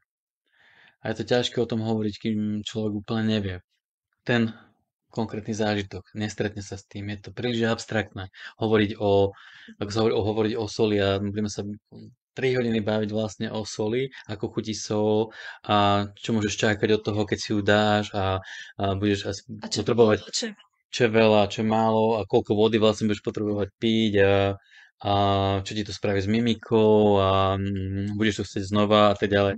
a je to ťažké o tom hovoriť, kým človek úplne nevie. Ten konkrétny zážitok, nestretne sa s tým, je to príliš abstraktné. Hovoriť o, ako sa hovorí, o, hovoriť o soli a budeme sa 3 hodiny baviť vlastne o soli, ako chutí sol a čo môžeš čakať od toho, keď si ju dáš a, a budeš asi a čo potrebovať čo, čo veľa, čo málo a koľko vody vlastne budeš potrebovať piť a, a čo ti to spraví s mimikou a mm, budeš to chcieť znova a tak ďalej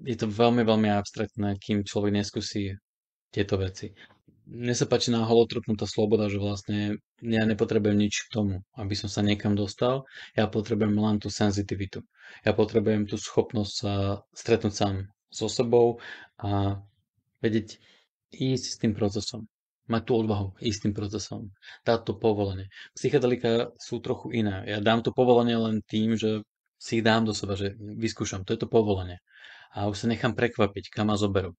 je to veľmi, veľmi abstraktné, kým človek neskúsi tieto veci. Mne sa páči na holotropnú tá sloboda, že vlastne ja nepotrebujem nič k tomu, aby som sa niekam dostal. Ja potrebujem len tú senzitivitu. Ja potrebujem tú schopnosť sa stretnúť sám so sebou a vedieť ísť s tým procesom. Mať tú odvahu ísť tým procesom. Dať to povolenie. Psychedelika sú trochu iné. Ja dám to povolenie len tým, že si dám do seba, že vyskúšam, to je to povolenie. A už sa nechám prekvapiť, kam ma zoberú.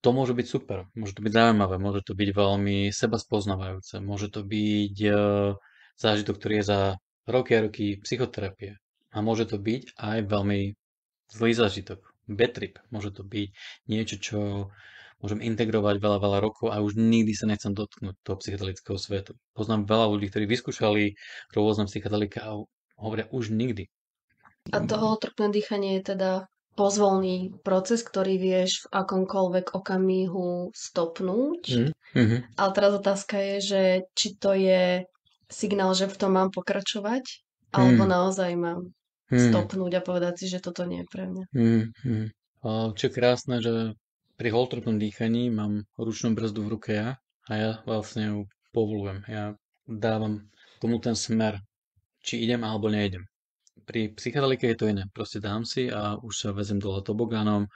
To môže byť super, môže to byť zaujímavé, môže to byť veľmi seba spoznávajúce, môže to byť uh, zážitok, ktorý je za roky a roky psychoterapie. A môže to byť aj veľmi zlý zážitok, bad trip. Môže to byť niečo, čo môžem integrovať veľa, veľa rokov a už nikdy sa nechcem dotknúť toho psychedelického sveta. Poznám veľa ľudí, ktorí vyskúšali rôzne psychedelika a hovoria už nikdy. A mhm. to holotropné dýchanie je teda pozvolný proces, ktorý vieš v akomkoľvek okamihu stopnúť. Mm-hmm. Ale teraz otázka je, že či to je signál, že v tom mám pokračovať, alebo mm. naozaj mám mm. stopnúť a povedať si, že toto nie je pre mňa. Mm-hmm. Čo je krásne, že pri holotropnom dýchaní mám ručnú brzdu v ruke ja a ja vlastne ju povolujem. Ja dávam tomu ten smer, či idem alebo neidem pri psychedelike je to iné. Proste dám si a už sa vezem dole tobogánom.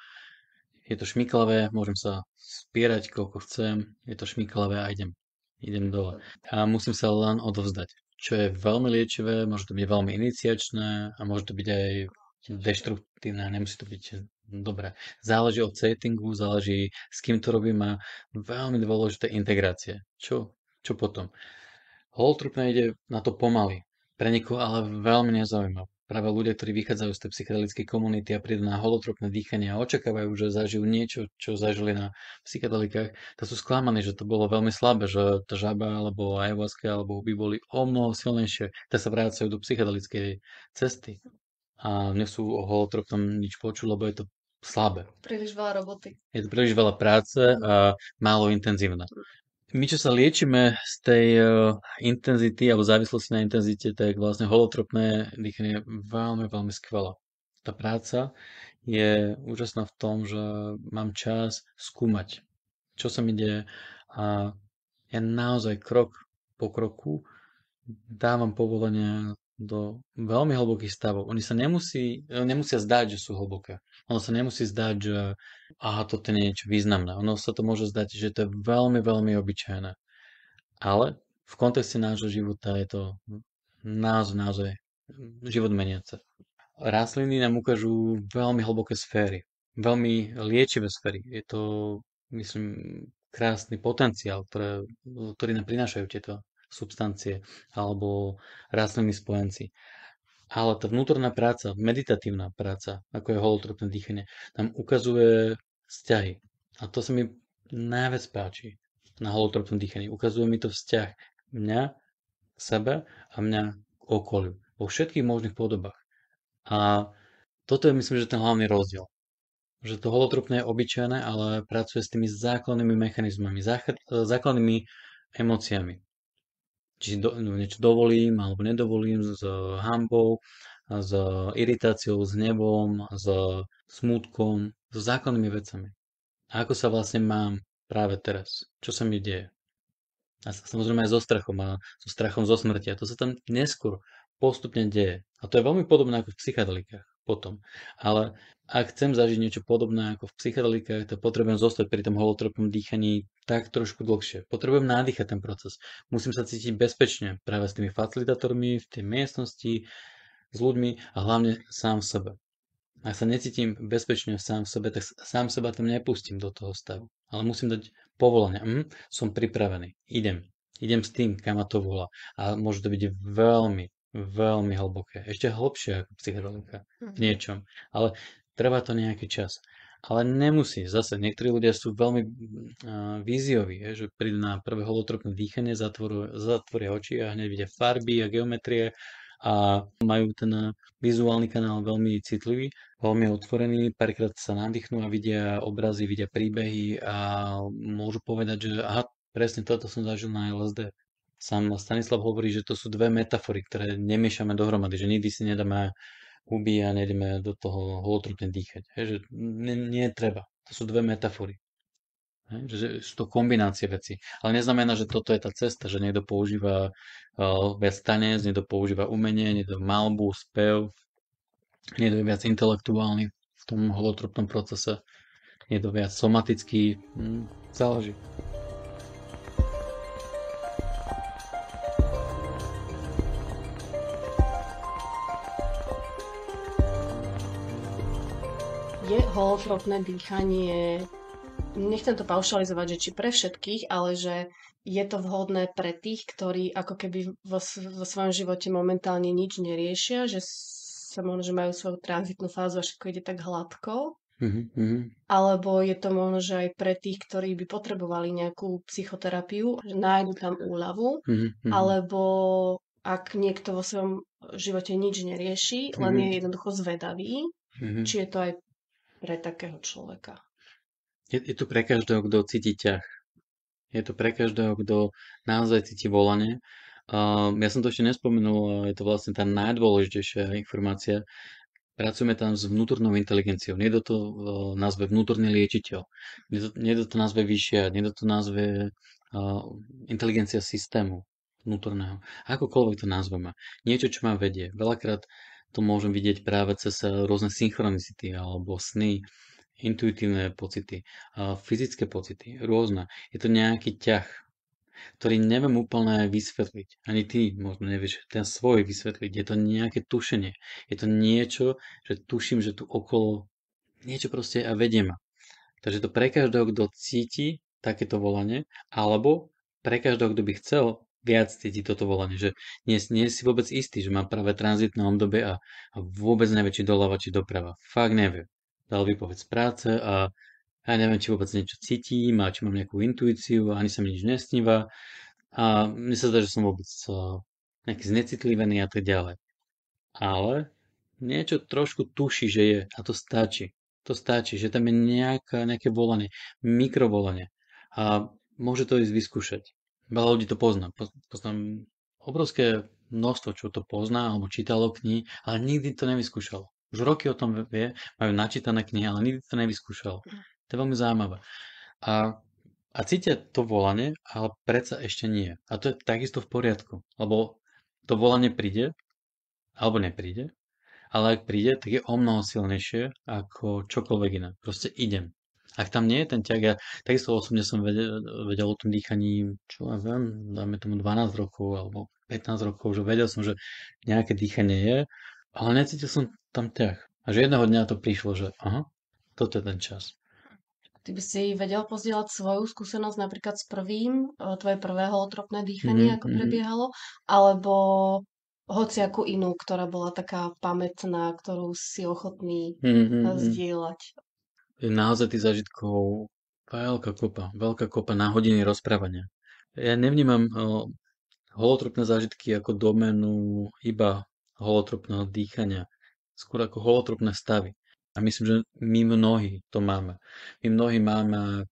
Je to šmiklavé, môžem sa spierať koľko chcem, je to šmiklavé a idem, idem dole. A musím sa len odovzdať, čo je veľmi liečivé, môže to byť veľmi iniciačné a môže to byť aj deštruktívne, nemusí to byť dobré. Záleží od settingu, záleží s kým to robím a veľmi dôležité integrácie. Čo? Čo potom? Holtrupné ide na to pomaly. Pre niekoho ale veľmi nezaujímavé. Práve ľudia, ktorí vychádzajú z tej psychedelickej komunity a prídu na holotropné dýchanie a očakávajú, že zažijú niečo, čo zažili na psychedelikách, tak sú sklamaní, že to bolo veľmi slabé, že tá žaba alebo ayahuasca alebo by boli o mnoho silnejšie, tak sa vrácajú do psychedelickej cesty a nesú o holotropnom nič počuť, lebo je to slabé. Príliš veľa roboty. Je to príliš veľa práce a málo intenzívne. My, čo sa liečime z tej uh, intenzity alebo závislosti na intenzite, tak vlastne holotropné dýchanie je veľmi, veľmi skvelé. Tá práca je úžasná v tom, že mám čas skúmať, čo sa mi deje a ja naozaj krok po kroku dávam povolenie do veľmi hlbokých stavov. Oni sa nemusí, nemusia zdať, že sú hlboké. Ono sa nemusí zdať, že aha, to je niečo významné. Ono sa to môže zdať, že to je veľmi, veľmi obyčajné. Ale v kontexte nášho života je to náš, naozaj život meniace. Rastliny nám ukážu veľmi hlboké sféry, veľmi liečivé sféry. Je to, myslím, krásny potenciál, ktoré, ktorý nám prinášajú tieto substancie alebo rastliny spojenci. Ale tá vnútorná práca, meditatívna práca, ako je holotropné dýchanie, nám ukazuje vzťahy. A to sa mi najviac páči na holotropnom dýchaní. Ukazuje mi to vzťah mňa k sebe a mňa k okoliu. Vo všetkých možných podobách. A toto je myslím, že ten hlavný rozdiel. Že to holotropné je obyčajné, ale pracuje s tými základnými mechanizmami, e, základnými emóciami či do, no, niečo dovolím alebo nedovolím s hambou, s iritáciou, s nebom, s smutkom, s zákonnými vecami. A ako sa vlastne mám práve teraz? Čo sa mi deje? A samozrejme aj so strachom a so strachom zo smrti. A to sa tam neskôr postupne deje. A to je veľmi podobné ako v psychedelikách potom. Ale ak chcem zažiť niečo podobné ako v psychedelikách, to potrebujem zostať pri tom holotropnom dýchaní tak trošku dlhšie. Potrebujem nádychať ten proces. Musím sa cítiť bezpečne práve s tými facilitátormi v tej miestnosti, s ľuďmi a hlavne sám v sebe. Ak sa necítim bezpečne sám v sebe, tak sám seba tam nepustím do toho stavu. Ale musím dať povolenie. Hm, som pripravený. Idem. Idem s tým, kam ma to volá. A môže to byť veľmi, veľmi hlboké. Ešte hlbšie ako psychedelika v mhm. niečom. Ale trvá to nejaký čas. Ale nemusí. Zase niektorí ľudia sú veľmi uh, vízioví, je, že prídu na prvé holotropné dýchanie, zatvoria oči a hneď vidia farby a geometrie a majú ten eh, vizuálny kanál veľmi citlivý, veľmi otvorený, párkrát sa nadýchnú a vidia obrazy, vidia príbehy a môžu povedať, že aha, presne toto som zažil na LSD. Sam Stanislav hovorí, že to sú dve metafory, ktoré nemiešame dohromady, že nikdy si nedáme ubíja, nejdeme do toho holotrupne dýchať. Hej, že nie, je treba. To sú dve metafory. Hej, že sú to kombinácie veci. Ale neznamená, že toto je tá cesta, že niekto používa uh, viac tanec, niekto používa umenie, niekto malbu, spev, niekto je viac intelektuálny v tom holotrupnom procese, niekto viac somatický, hm, záleží. holotropné dýchanie, nechcem to paušalizovať, že či pre všetkých, ale že je to vhodné pre tých, ktorí ako keby vo, vo svojom živote momentálne nič neriešia, že sa možno, že majú svoju tranzitnú fázu a všetko ide tak hladko. Mm-hmm. Alebo je to možno, že aj pre tých, ktorí by potrebovali nejakú psychoterapiu, že nájdu tam úľavu. Mm-hmm. Alebo ak niekto vo svojom živote nič nerieši, mm-hmm. len mhm. je jednoducho zvedavý, mm-hmm. či je to aj pre takého človeka. Je, je to pre každého, kto cíti ťah. Je to pre každého, kto naozaj cíti volanie. Uh, ja som to ešte nespomenul, je to vlastne tá najdôležitejšia informácia. Pracujeme tam s vnútornou inteligenciou. Niekto to uh, ehm, nazve vnútorný liečiteľ, niekto, niekto to nazve vyššia, niekto to nazve uh, ehm, inteligencia systému vnútorného. Akokoľvek to nazveme. Niečo, čo ma vedie. Veľakrát to môžem vidieť práve cez eh, rôzne synchronicity alebo sny, intuitívne pocity, eh, fyzické pocity, rôzne. Je to nejaký ťah, ktorý neviem úplne vysvetliť. Ani ty možno nevieš ten svoj vysvetliť. Je to nejaké tušenie. Je to niečo, že tuším, že tu okolo niečo proste a vedie ma. Takže to pre každého, kto cíti takéto volanie, alebo pre každého, kto by chcel viac cíti toto volanie, že nie, nie si vôbec istý, že mám práve tranzitné obdobie a, a vôbec nevie, či doľava, či doprava. Fakt nevie. Dal výpoveď z práce a ja neviem, či vôbec niečo cítim a či mám nejakú intuíciu, ani sa mi nič nesníva a mne sa zdá, že som vôbec eh, nejaký znecitlivený a tak ďalej. Ale niečo trošku tuší, že je a to stačí. To stačí, že tam je nejaká, nejaké volanie, mikrovolanie a môže to ísť vyskúšať. Veľa ľudí to pozná. Poznám obrovské množstvo, čo to pozná alebo čítalo knihy, ale nikdy to nevyskúšalo. Už roky o tom vie, majú načítané knihy, ale nikdy to nevyskúšalo. To je veľmi zaujímavé. A, a cítia to volanie, ale predsa ešte nie. A to je takisto v poriadku, lebo to volanie príde, alebo nepríde, ale ak príde, tak je o mnoho silnejšie ako čokoľvek iné. Proste idem. Ak tam nie je ten ťah, ja takisto osobne som vedel, vedel o tom dýchaní, čo ja viem, dáme tomu 12 rokov alebo 15 rokov, že vedel som, že nejaké dýchanie je, ale necítil som tam ťah. Až jedného dňa to prišlo, že aha, toto je ten čas. Ty by si vedel pozdieľať svoju skúsenosť napríklad s prvým, e, tvoje prvé holotropné dýchanie, mm-hmm. ako mhm. prebiehalo, alebo ako inú, ktorá bola taká pamätná, ktorú si ochotný mm-hmm. zdieľať je naozaj tých zážitkov veľká kopa, veľká kopa na hodiny rozprávania. Ja nevnímam holotropné zážitky ako domenu iba holotropného dýchania, skôr ako holotropné stavy. A myslím, že my mnohí to máme. My mnohí máme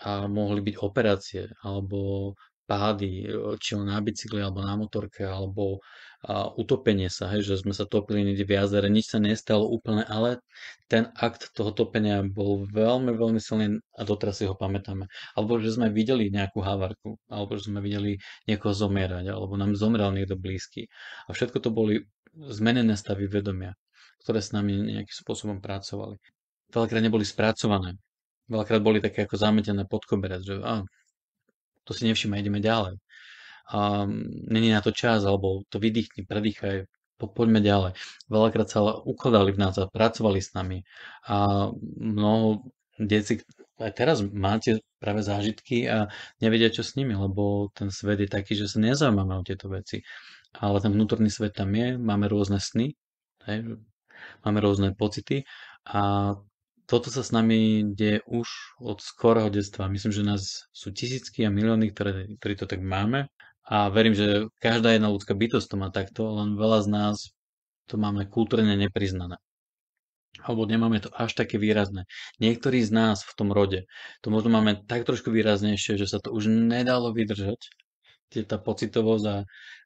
a mohli byť operácie alebo pády, e, či on na bicykli alebo na motorke, alebo a, utopenie sa, hej, že sme sa topili niekde v jazere, nič sa nestalo úplne, ale ten akt toho topenia bol veľmi, veľmi silný a doteraz si ho pamätáme. Alebo že sme videli nejakú havarku, alebo že sme videli niekoho zomierať, alebo nám zomrel niekto blízky. A všetko to boli zmenené stavy vedomia, ktoré s nami nejakým spôsobom pracovali. Veľakrát neboli spracované, veľakrát boli také ako zametené pod koberec, že a, to si nevšimne, ideme ďalej. Um, není na to čas, alebo to vydýchni, predýchaj, po, poďme ďalej. Veľakrát sa ukladali v nás a pracovali s nami. A mnoho detí, aj teraz máte práve zážitky a nevedia, čo s nimi, lebo ten svet je taký, že sa nezaujímame o tieto veci. Ale ten vnútorný svet tam je, máme rôzne sny, hej, máme rôzne pocity a toto sa s nami deje už od skorého detstva. Myslím, že nás sú tisícky a milióny, ktoré, ktorí to tak máme. A verím, že každá jedna ľudská bytosť to má takto, len veľa z nás to máme kultúrne nepriznané. Alebo nemáme to až také výrazné. Niektorí z nás v tom rode to možno máme tak trošku výraznejšie, že sa to už nedalo vydržať. Tá pocitovosť a,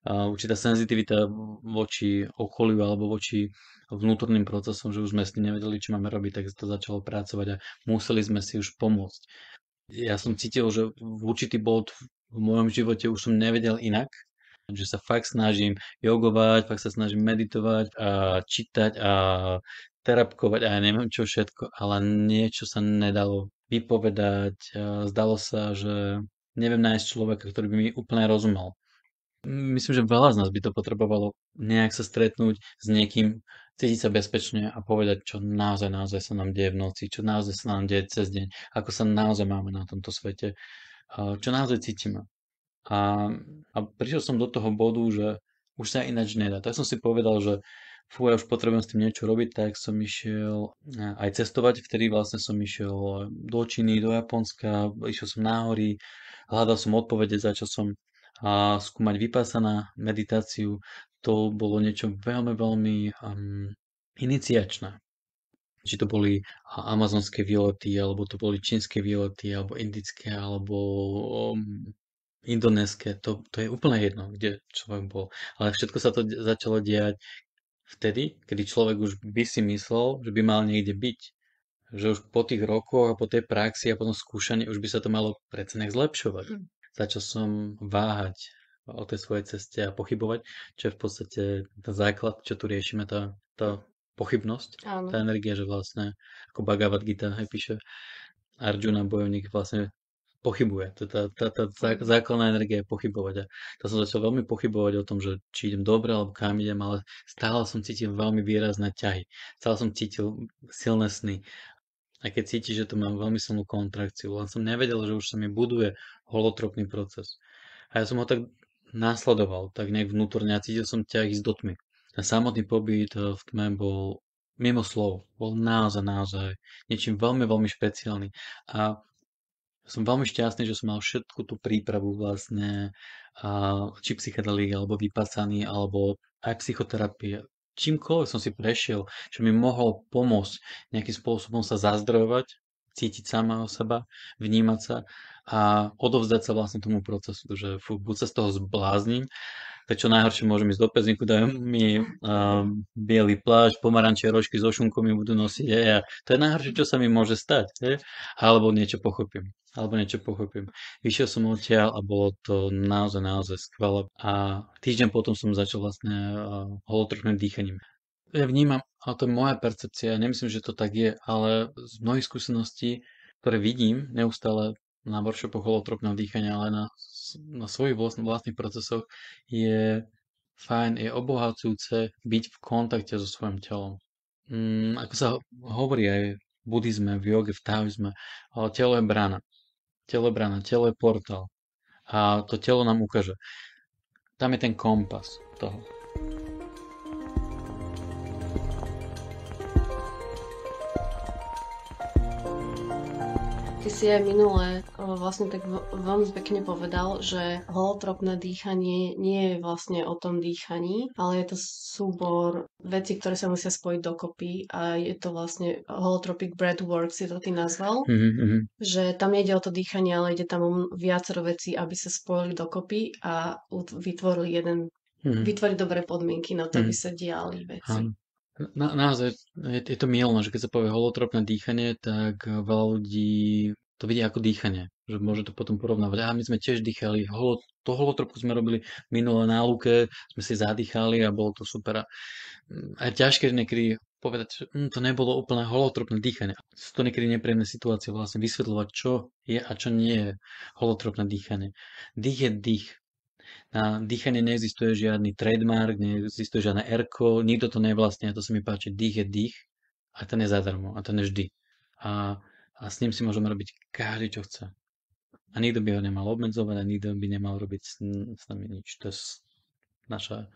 a určitá senzitivita voči okoliu alebo voči vnútorným procesom, že už sme s tým nevedeli, čo máme robiť, tak to začalo pracovať a museli sme si už pomôcť. Ja som cítil, že v určitý bod v mojom živote už som nevedel inak, že sa fakt snažím jogovať, fakt sa snažím meditovať a čítať a terapkovať a ja neviem čo všetko, ale niečo sa nedalo vypovedať. Zdalo sa, že neviem nájsť človeka, ktorý by mi úplne rozumel. Myslím, že veľa z nás by to potrebovalo nejak sa stretnúť s niekým, cítiť sa bezpečne a povedať, čo naozaj, naozaj sa nám deje v noci, čo naozaj sa nám deje cez deň, ako sa naozaj máme na tomto svete, čo naozaj cítime. A, a prišiel som do toho bodu, že už sa ináč nedá. Tak som si povedal, že fú, ja už potrebujem s tým niečo robiť, tak som išiel e, aj cestovať, vtedy vlastne som išiel do Číny, do Japonska, išiel som na hory, hľadal som odpovede, začal som a skúmať vypásaná meditáciu, to bolo niečo veľmi, veľmi um, iniciačné. Či to boli amazonské výlety, alebo to boli čínske výlety, alebo indické, alebo um, indonéske, to, to je úplne jedno, kde človek bol. Ale všetko sa to začalo diať vtedy, kedy človek už by si myslel, že by mal niekde byť. Že už po tých rokoch a po tej praxi a po tom skúšaní už by sa to malo predsa nech zlepšovať. Mm. Začal som váhať, o tej svojej ceste a pochybovať, čo je v podstate ten základ, čo tu riešime, tá, tá pochybnosť, Áno. tá energia, že vlastne, ako Bhagavad Gita hej, píše, Arjuna bojovník vlastne pochybuje. Tá, tá, tá, tá základná energia je pochybovať. A to som začal veľmi pochybovať o tom, že či idem dobre alebo kam idem, ale stále som cítil veľmi výrazné ťahy. Stále som cítil silné sny. A keď cíti, že to mám veľmi silnú kontrakciu, len som nevedel, že už sa mi buduje holotropný proces. A ja som ho tak následoval, tak nejak vnútorne a cítil som ťa ísť do tmy. A samotný pobyt eh, v tme bol mimo slov, bol naozaj, naozaj niečím veľmi, veľmi špeciálny. A som veľmi šťastný, že som mal všetku tú prípravu vlastne, a, či psychedelík, alebo vypasaný, alebo aj psychoterapie, čímkoľvek som si prešiel, čo mi mohol pomôcť nejakým spôsobom sa zazdrojovať, cítiť o seba, vnímať sa a odovzdať sa vlastne tomu procesu, že fú, buď sa z toho zblázním, tak čo najhoršie môžem ísť do pezniku, dajú mi uh, biely pláž, pomarančie rožky so šunkom mi budú nosiť. Je, ja. To je najhoršie, čo sa mi môže stať. Je? Alebo niečo pochopím. Alebo niečo pochopím. Vyšiel som odtiaľ a bolo to naozaj, naozaj skvelé. A týždeň potom som začal vlastne uh, holotročným dýchaním. Ja vnímam, a to je moja percepcia, nemyslím, že to tak je, ale z mnohých skúseností, ktoré vidím neustále na workshopu holotropného dýchania, ale na, na svojich vlastn, vlastných procesoch je fajn, je obohacujúce byť v kontakte so svojim telom. Mm, ako sa hovorí aj v buddhizme, v joge, v taoizme, ale telo je brana. Telo je brana, telo je portál. A to telo nám ukáže. Tam je ten kompas toho. aj minule vlastne tak veľmi pekne povedal, že holotropné dýchanie nie je vlastne o tom dýchaní, ale je to súbor veci, ktoré sa musia spojiť dokopy a je to vlastne holotropic breathwork si to ty nazval, mm-hmm. že tam ide o to dýchanie, ale ide tam o viacero vecí, aby sa spojili dokopy a vytvorili jeden, mm-hmm. vytvorili dobré podmienky na to, mm-hmm. aby mhm. sa diali veci. Aj. Na, naozaj je, je to mielno, že keď sa povie holotropné dýchanie, tak veľa ľudí to vidie ako dýchanie, že môže to potom porovnávať. A my sme tiež dýchali, holo, to holotropku sme robili minulé na lúke, sme si zadýchali a bolo to super. A mm, je ťažké niekedy povedať, že hm, to nebolo úplne holotropné dýchanie. Sú to niekedy nepríjemné situácie vlastne vysvetľovať, čo je a čo nie je holotropné dýchanie. Dých je dých. Na dýchanie neexistuje žiadny trademark, neexistuje žiadne erko, nikto to nevlastne, a to sa mi páči. Dých je dých a ten je zadarmo a ten je vždy. A a s ním si môžeme robiť každý, čo chce. A nikto by ho nemal obmedzovať a nikto by nemal robiť s, s nami nič. To je naša,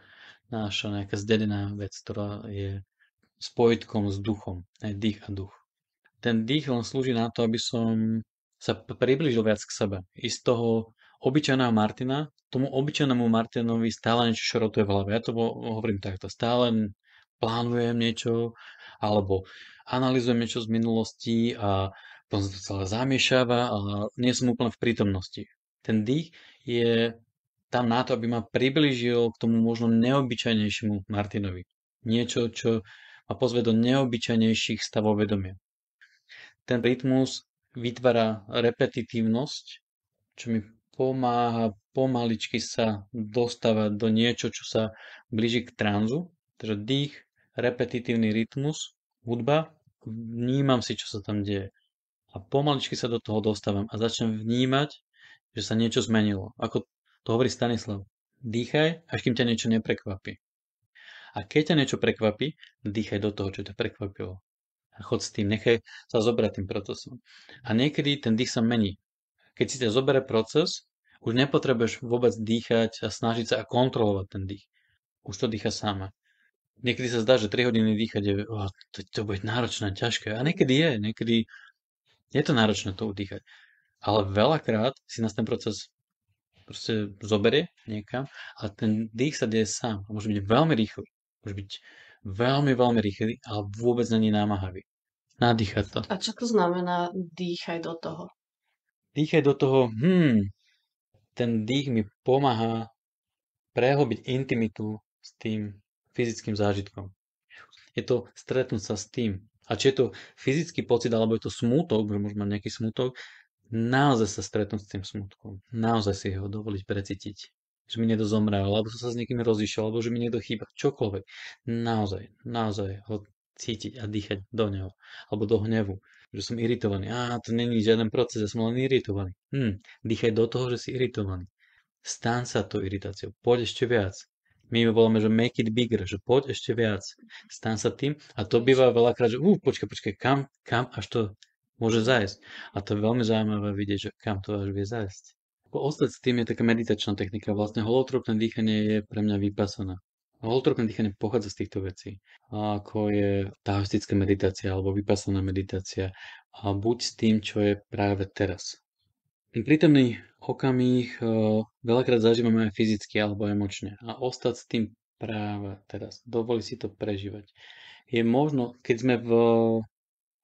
naša nejaká zdedená vec, ktorá je spojitkom s duchom, aj dých a duch. Ten dých len slúži na to, aby som sa približil viac k sebe. I z toho obyčajného Martina, tomu obyčajnému Martinovi stále niečo šrotuje v hlave. Ja to hovorím takto, stále plánujem niečo, alebo analizujem niečo z minulosti a potom sa to celé zamiešava a nie som úplne v prítomnosti. Ten dých je tam na to, aby ma priblížil k tomu možno neobyčajnejšiemu Martinovi. Niečo, čo ma pozve do neobyčajnejších stavov vedomia. Ten rytmus vytvára repetitívnosť, čo mi pomáha pomaličky sa dostávať do niečo, čo sa blíži k tranzu. Takže dých, repetitívny rytmus, hudba, vnímam si, čo sa tam deje a pomaličky sa do toho dostávam a začnem vnímať, že sa niečo zmenilo. Ako to hovorí Stanislav, dýchaj, až kým ťa niečo neprekvapí. A keď ťa niečo prekvapí, dýchaj do toho, čo ťa prekvapilo. A chod s tým, nechaj sa zobrať tým procesom. A niekedy ten dých sa mení. Keď si ťa zoberie proces, už nepotrebuješ vôbec dýchať a snažiť sa a kontrolovať ten dých. Už to dýcha sama. Niekedy sa zdá, že 3 hodiny dýchať je, oh, to, to bude náročné, ťažké. A niekedy je, niekedy je to náročné to udýchať. Ale veľakrát si nás ten proces proste zoberie niekam a ten dých sa deje sám. A môže byť veľmi rýchly. Môže byť veľmi, veľmi rýchly, ale vôbec není námahavý. Nadýchať to. A čo to znamená dýchaj do toho? Dýchaj do toho, hmm, ten dých mi pomáha prehobiť intimitu s tým fyzickým zážitkom. Je to stretnúť sa s tým, a či je to fyzický pocit, alebo je to smútok, že môžeme mať nejaký smútok, naozaj sa stretnúť s tým smutkom. Naozaj si ho dovoliť precítiť. Že mi niekto zomrel, alebo som sa s niekým rozišiel, alebo že mi niekto chýba. Čokoľvek. Naozaj, naozaj ho cítiť a dýchať do neho. Alebo do hnevu. Že som iritovaný. Á, to není žiaden proces, ja som len iritovaný. Hm, dýchaj do toho, že si iritovaný. Stan sa tou iritáciou. Poď ešte viac my voláme, že make it bigger, že poď ešte viac, stan sa tým a to býva veľakrát, že uh, počkaj, počkaj, kam, kam až to môže zajsť. A to je veľmi zaujímavé vidieť, že kam to až vie zajsť. Po ostať s tým je taká meditačná technika. Vlastne holotropné dýchanie je pre mňa vypasaná. Holotropné dýchanie pochádza z týchto vecí. ako je taoistická meditácia alebo vypasaná meditácia. A buď s tým, čo je práve teraz. Ten prítomný okamih eh, veľakrát zažívame aj fyzicky alebo emočne a ostať s tým práve teraz. Dovoliť si to prežívať. Je možno, keď sme v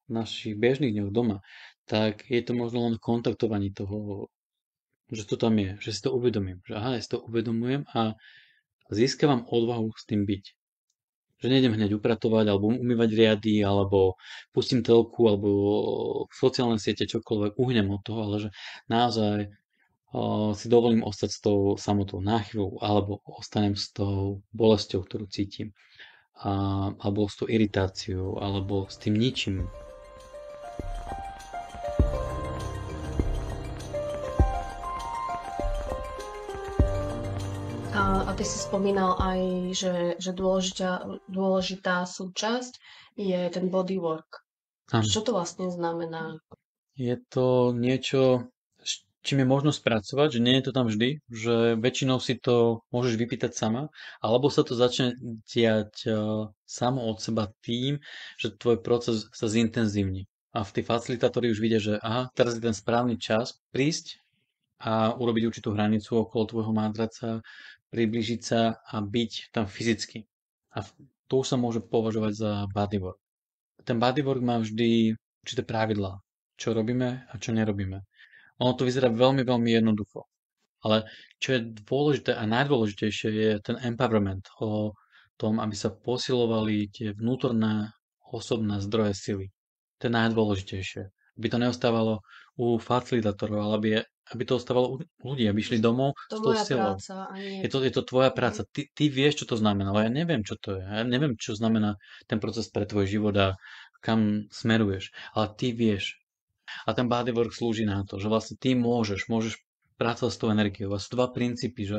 našich bežných dňoch doma, tak je to možno len kontaktovanie toho, že to tam je, že si to uvedomím, že aha, ja si to uvedomujem a získavam odvahu s tým byť že nejdem hneď upratovať alebo umývať riady alebo pustím telku alebo sociálne siete čokoľvek, uhnem od toho, ale že naozaj si dovolím ostať s tou samotou náchylou alebo ostanem s tou bolesťou, ktorú cítim alebo s tou iritáciou alebo s tým ničím, ty si spomínal aj, že, že dôležitá, dôležitá súčasť je ten bodywork. Ano. Čo to vlastne znamená? Je to niečo, s čím je možno spracovať, že nie je to tam vždy, že väčšinou si to môžeš vypýtať sama, alebo sa to začne diať uh, samo od seba tým, že tvoj proces sa zintenzívni. A v tí facilitátori už vidia, že aha, teraz je ten správny čas prísť a urobiť určitú hranicu okolo tvojho mádraca, priblížiť sa a byť tam fyzicky. A to sa môže považovať za bodywork. Ten bodywork má vždy určité pravidlá, čo robíme a čo nerobíme. Ono to vyzerá veľmi, veľmi jednoducho. Ale čo je dôležité a najdôležitejšie je ten empowerment o tom, aby sa posilovali tie vnútorné osobné zdroje sily. To je najdôležitejšie. Aby to neostávalo u facilitátorov, ale aby aby to ostávalo u ľudí, aby išli domov to s tou silou. Práca, a nie... je, to, je to tvoja práca. Mhm. Ty, ty vieš, čo to znamená, ale ja neviem, čo to je. Ja neviem, čo znamená ten proces pre tvoj život a kam smeruješ. Ale ty vieš. A ten bodywork slúži na to, že vlastne ty môžeš, môžeš pracovať s tou energiou. A sú dva princípy, že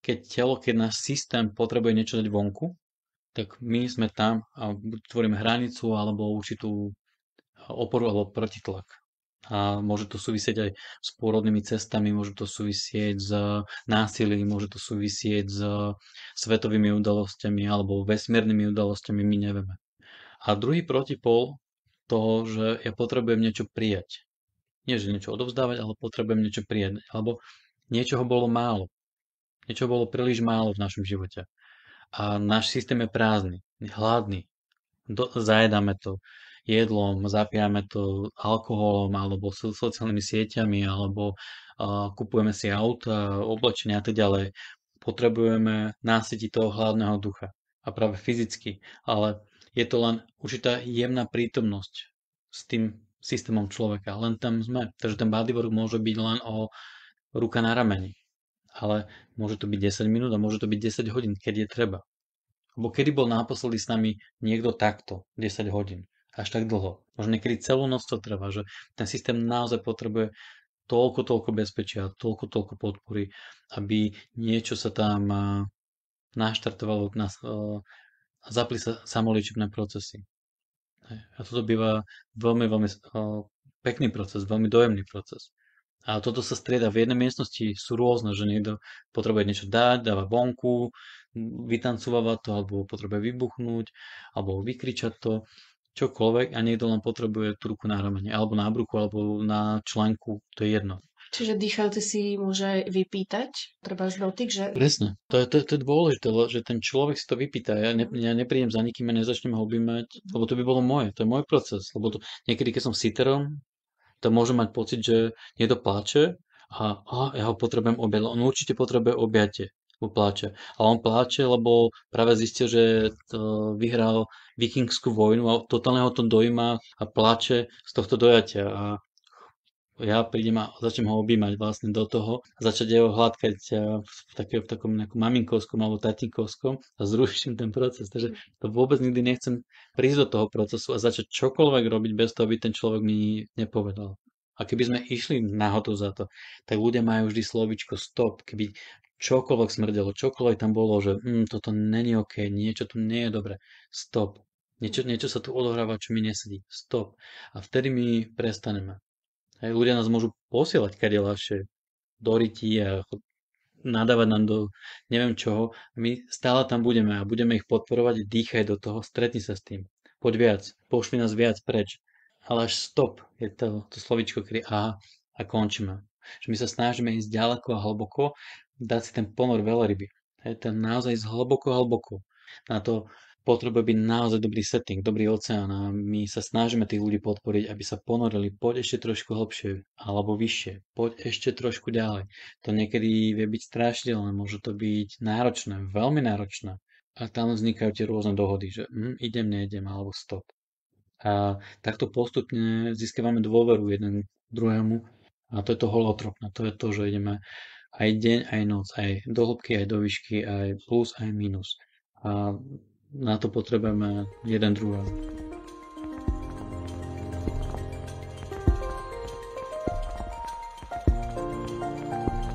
keď telo, keď náš systém potrebuje niečo dať vonku, tak my sme tam a tvoríme hranicu alebo určitú oporu alebo protitlak a môže to súvisieť aj s pôrodnými cestami, môže to súvisieť s násilím, môže to súvisieť s svetovými udalosťami alebo vesmírnymi udalosťami, my nevieme. A druhý protipol toho, že ja potrebujem niečo prijať. Nie, že niečo odovzdávať, ale potrebujem niečo prijať. Alebo niečoho bolo málo. Niečo bolo príliš málo v našom živote. A náš systém je prázdny, hladný. Do, zajedáme to jedlom, zapijame to alkoholom alebo sociálnymi sieťami alebo uh, kupujeme si auta, oblečenia a tak ďalej. Potrebujeme násytiť toho hlavného ducha a práve fyzicky, ale je to len určitá jemná prítomnosť s tým systémom človeka. Len tam sme. Takže ten bodywork môže byť len o ruka na rameni. Ale môže to byť 10 minút a môže to byť 10 hodín, keď je treba. Lebo kedy bol naposledy s nami niekto takto 10 hodín? až tak dlho. Možno niekedy celú noc to trvá, že ten systém naozaj potrebuje toľko, toľko bezpečia, toľko, toľko podpory, aby niečo sa tam eh, naštartovalo, eh, a zapli sa samoličebné procesy. A toto býva veľmi, veľmi eh, pekný proces, veľmi dojemný proces. A toto sa strieda v jednej miestnosti, sú rôzne, že niekto potrebuje niečo dať, dáva vonku, vytancovávať to, alebo potrebuje vybuchnúť, alebo vykričať to čokoľvek a niekto len potrebuje tú ruku na hramene, alebo na bruku, alebo na článku, to je jedno. Čiže dýchajúci si môže vypýtať, treba z dotyk, že... Presne, to je, to, to je dôležité, že ten človek si to vypýta, ja, ne, ja neprídem za nikým a nezačnem ho objímať, lebo to by bolo moje, to je môj proces, lebo to, niekedy, keď som siterom, to môžem mať pocit, že niekto pláče a, a ja ho potrebujem objať, on určite potrebuje objatie pláče. A on pláče, lebo práve zistil, že e, vyhral vikingskú vojnu a totálne ho to dojíma a pláče z tohto dojatia. A ja prídem a začnem ho objímať vlastne do toho, začať ho hladkať e, v, také, v takom nejakom maminkovskom alebo tatinkovskom a zruším ten proces. Takže to vôbec nikdy nechcem prísť do toho procesu a začať čokoľvek robiť bez toho, aby ten človek mi nepovedal. A keby sme išli nahotou za to, tak ľudia majú vždy slovičko stop. Keby čokoľvek smrdelo, čokoľvek tam bolo, že mm, toto není OK, niečo tu nie je dobre, stop. Niečo, niečo sa tu odohráva, čo mi nesedí, stop. A vtedy my prestaneme. Hej, ľudia nás môžu posielať kadeľašie do rytí a nadávať nám do neviem čoho. My stále tam budeme a budeme ich podporovať, dýchaj do toho, stretni sa s tým. Poď viac, pošli nás viac preč. Ale až stop je to, to slovičko, kedy aha, a končíme. Že my sa snažíme ísť ďaleko a hlboko dať si ten ponor veľryby. je ten naozaj z hlboko, hlboko. Na to potrebuje byť naozaj dobrý setting, dobrý oceán a my sa snažíme tých ľudí podporiť, aby sa ponorili, poď ešte trošku hlbšie alebo vyššie, poď ešte trošku ďalej. To niekedy vie byť strašidelné, môže to byť náročné, veľmi náročné. A tam vznikajú tie rôzne dohody, že hm, idem, nejdem alebo stop. A takto postupne získavame dôveru jeden druhému a to je to holotropné, to je to, že ideme aj deň, aj noc, aj do hĺbky, aj do výšky, aj plus, aj minus. A na to potrebujeme jeden druhého.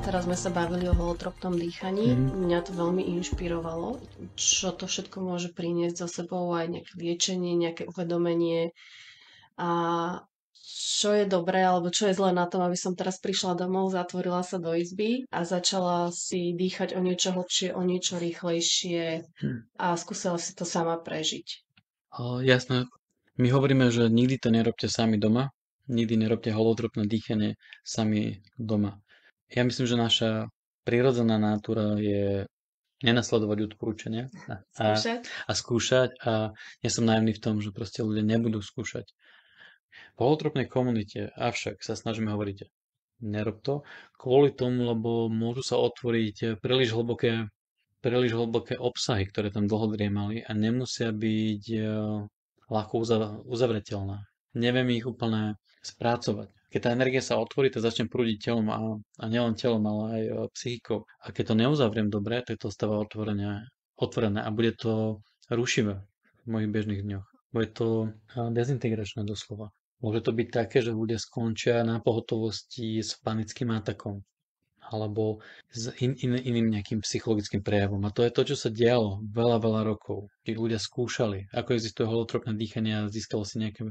Teraz sme sa bavili o holotropnom dýchaní. Mm. Mňa to veľmi inšpirovalo, čo to všetko môže priniesť so sebou, aj nejaké liečenie, nejaké uvedomenie a čo je dobré alebo čo je zlé na tom, aby som teraz prišla domov, zatvorila sa do izby a začala si dýchať o niečo hlbšie, o niečo rýchlejšie hm. a skúsila si to sama prežiť. O, jasné. My hovoríme, že nikdy to nerobte sami doma, nikdy nerobte holotropné dýchanie sami doma. Ja myslím, že naša prírodzená natúra je nenasledovať odporúčania a, a, a skúšať a ja som najemný v tom, že proste ľudia nebudú skúšať. V holotropnej komunite avšak sa snažíme hovoriť nerob to, kvôli tomu, lebo môžu sa otvoriť príliš hlboké, príliš hlboké obsahy, ktoré tam dlho driemali a nemusia byť e, ľahko uzavreteľné. Neviem ich úplne spracovať. Keď tá energia sa otvorí, tak začne prúdiť telom a, a nielen telom, ale aj e, psychikou. A keď to neuzavriem dobre, tak to stáva otvorené, otvorené a bude to rušivé v mojich bežných dňoch. Bude to e, dezintegračné doslova. Môže to byť také, že ľudia skončia na pohotovosti s panickým atakom alebo s in, in, iným nejakým psychologickým prejavom. A to je to, čo sa dialo veľa, veľa rokov. Tí ľudia skúšali, ako existuje holotropné dýchanie a získalo si nejaké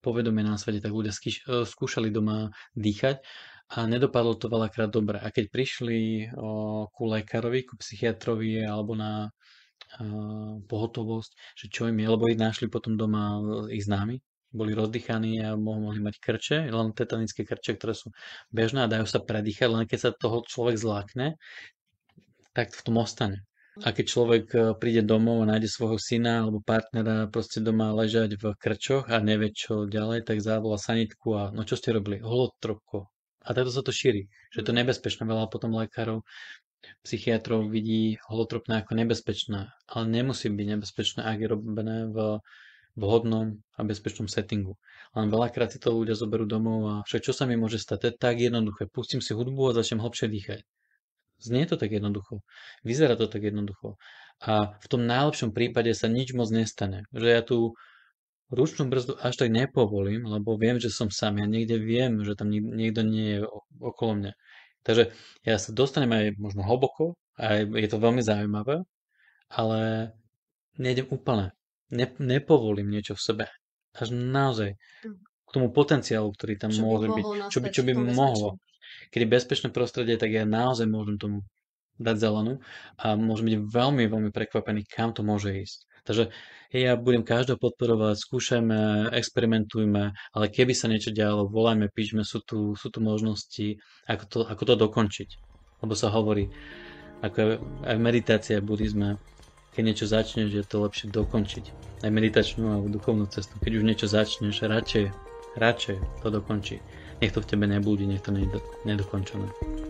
povedomie na svete, tak ľudia skýš, e, skúšali doma dýchať a nedopadlo to veľakrát dobre. A keď prišli o, ku lekárovi, ku psychiatrovi alebo na e, pohotovosť, že čo im je, lebo ich našli potom doma e, ich známi, boli rozdychaní a mohli mať krče, len tetanické krče, ktoré sú bežné a dajú sa predýchať, len keď sa toho človek zlákne, tak v tom ostane. A keď človek e, príde domov a nájde svojho syna alebo partnera proste doma ležať v krčoch a nevie čo ďalej, tak zavolá sanitku a no čo ste robili? Holotropko. A takto sa to šíri, že to je mm. nebezpečné. Veľa potom lekárov, psychiatrov vidí holotropné ako nebezpečné, ale nemusí byť nebezpečné, ak je robené v vhodnom a bezpečnom settingu. Len veľakrát si to ľudia zoberú domov a však čo sa mi môže stať, to je tak jednoduché. Pustím si hudbu a začnem hlbšie dýchať. Znie to tak jednoducho. Vyzerá to tak jednoducho. A v tom najlepšom prípade sa nič moc nestane. Že ja tu ručnú brzdu až tak nepovolím, lebo viem, že som sám. Ja niekde viem, že tam niekto nie je okolo mňa. Takže ja sa dostanem aj možno hlboko, a je to veľmi zaujímavé, ale nejdem úplne ne, nepovolím niečo v sebe. Až naozaj hm. k tomu potenciálu, ktorý tam čo môže by byť, čo by, čo by mohlo. Keď je bezpečné prostredie, tak ja naozaj môžem tomu dať zelenú a môžem byť veľmi, veľmi prekvapený, kam to môže ísť. Takže ja budem každého podporovať, skúšajme, experimentujme, ale keby sa niečo dialo, volajme, píšme, sú tu, sú tu možnosti, ako to, ako to dokončiť. Lebo sa hovorí, ako aj meditácia, budizme, keď niečo začneš, je to lepšie dokončiť. Aj meditačnú alebo duchovnú cestu. Keď už niečo začneš, radšej, radšej to dokončí. Nech to v tebe nebudí, nech to nedokončené. je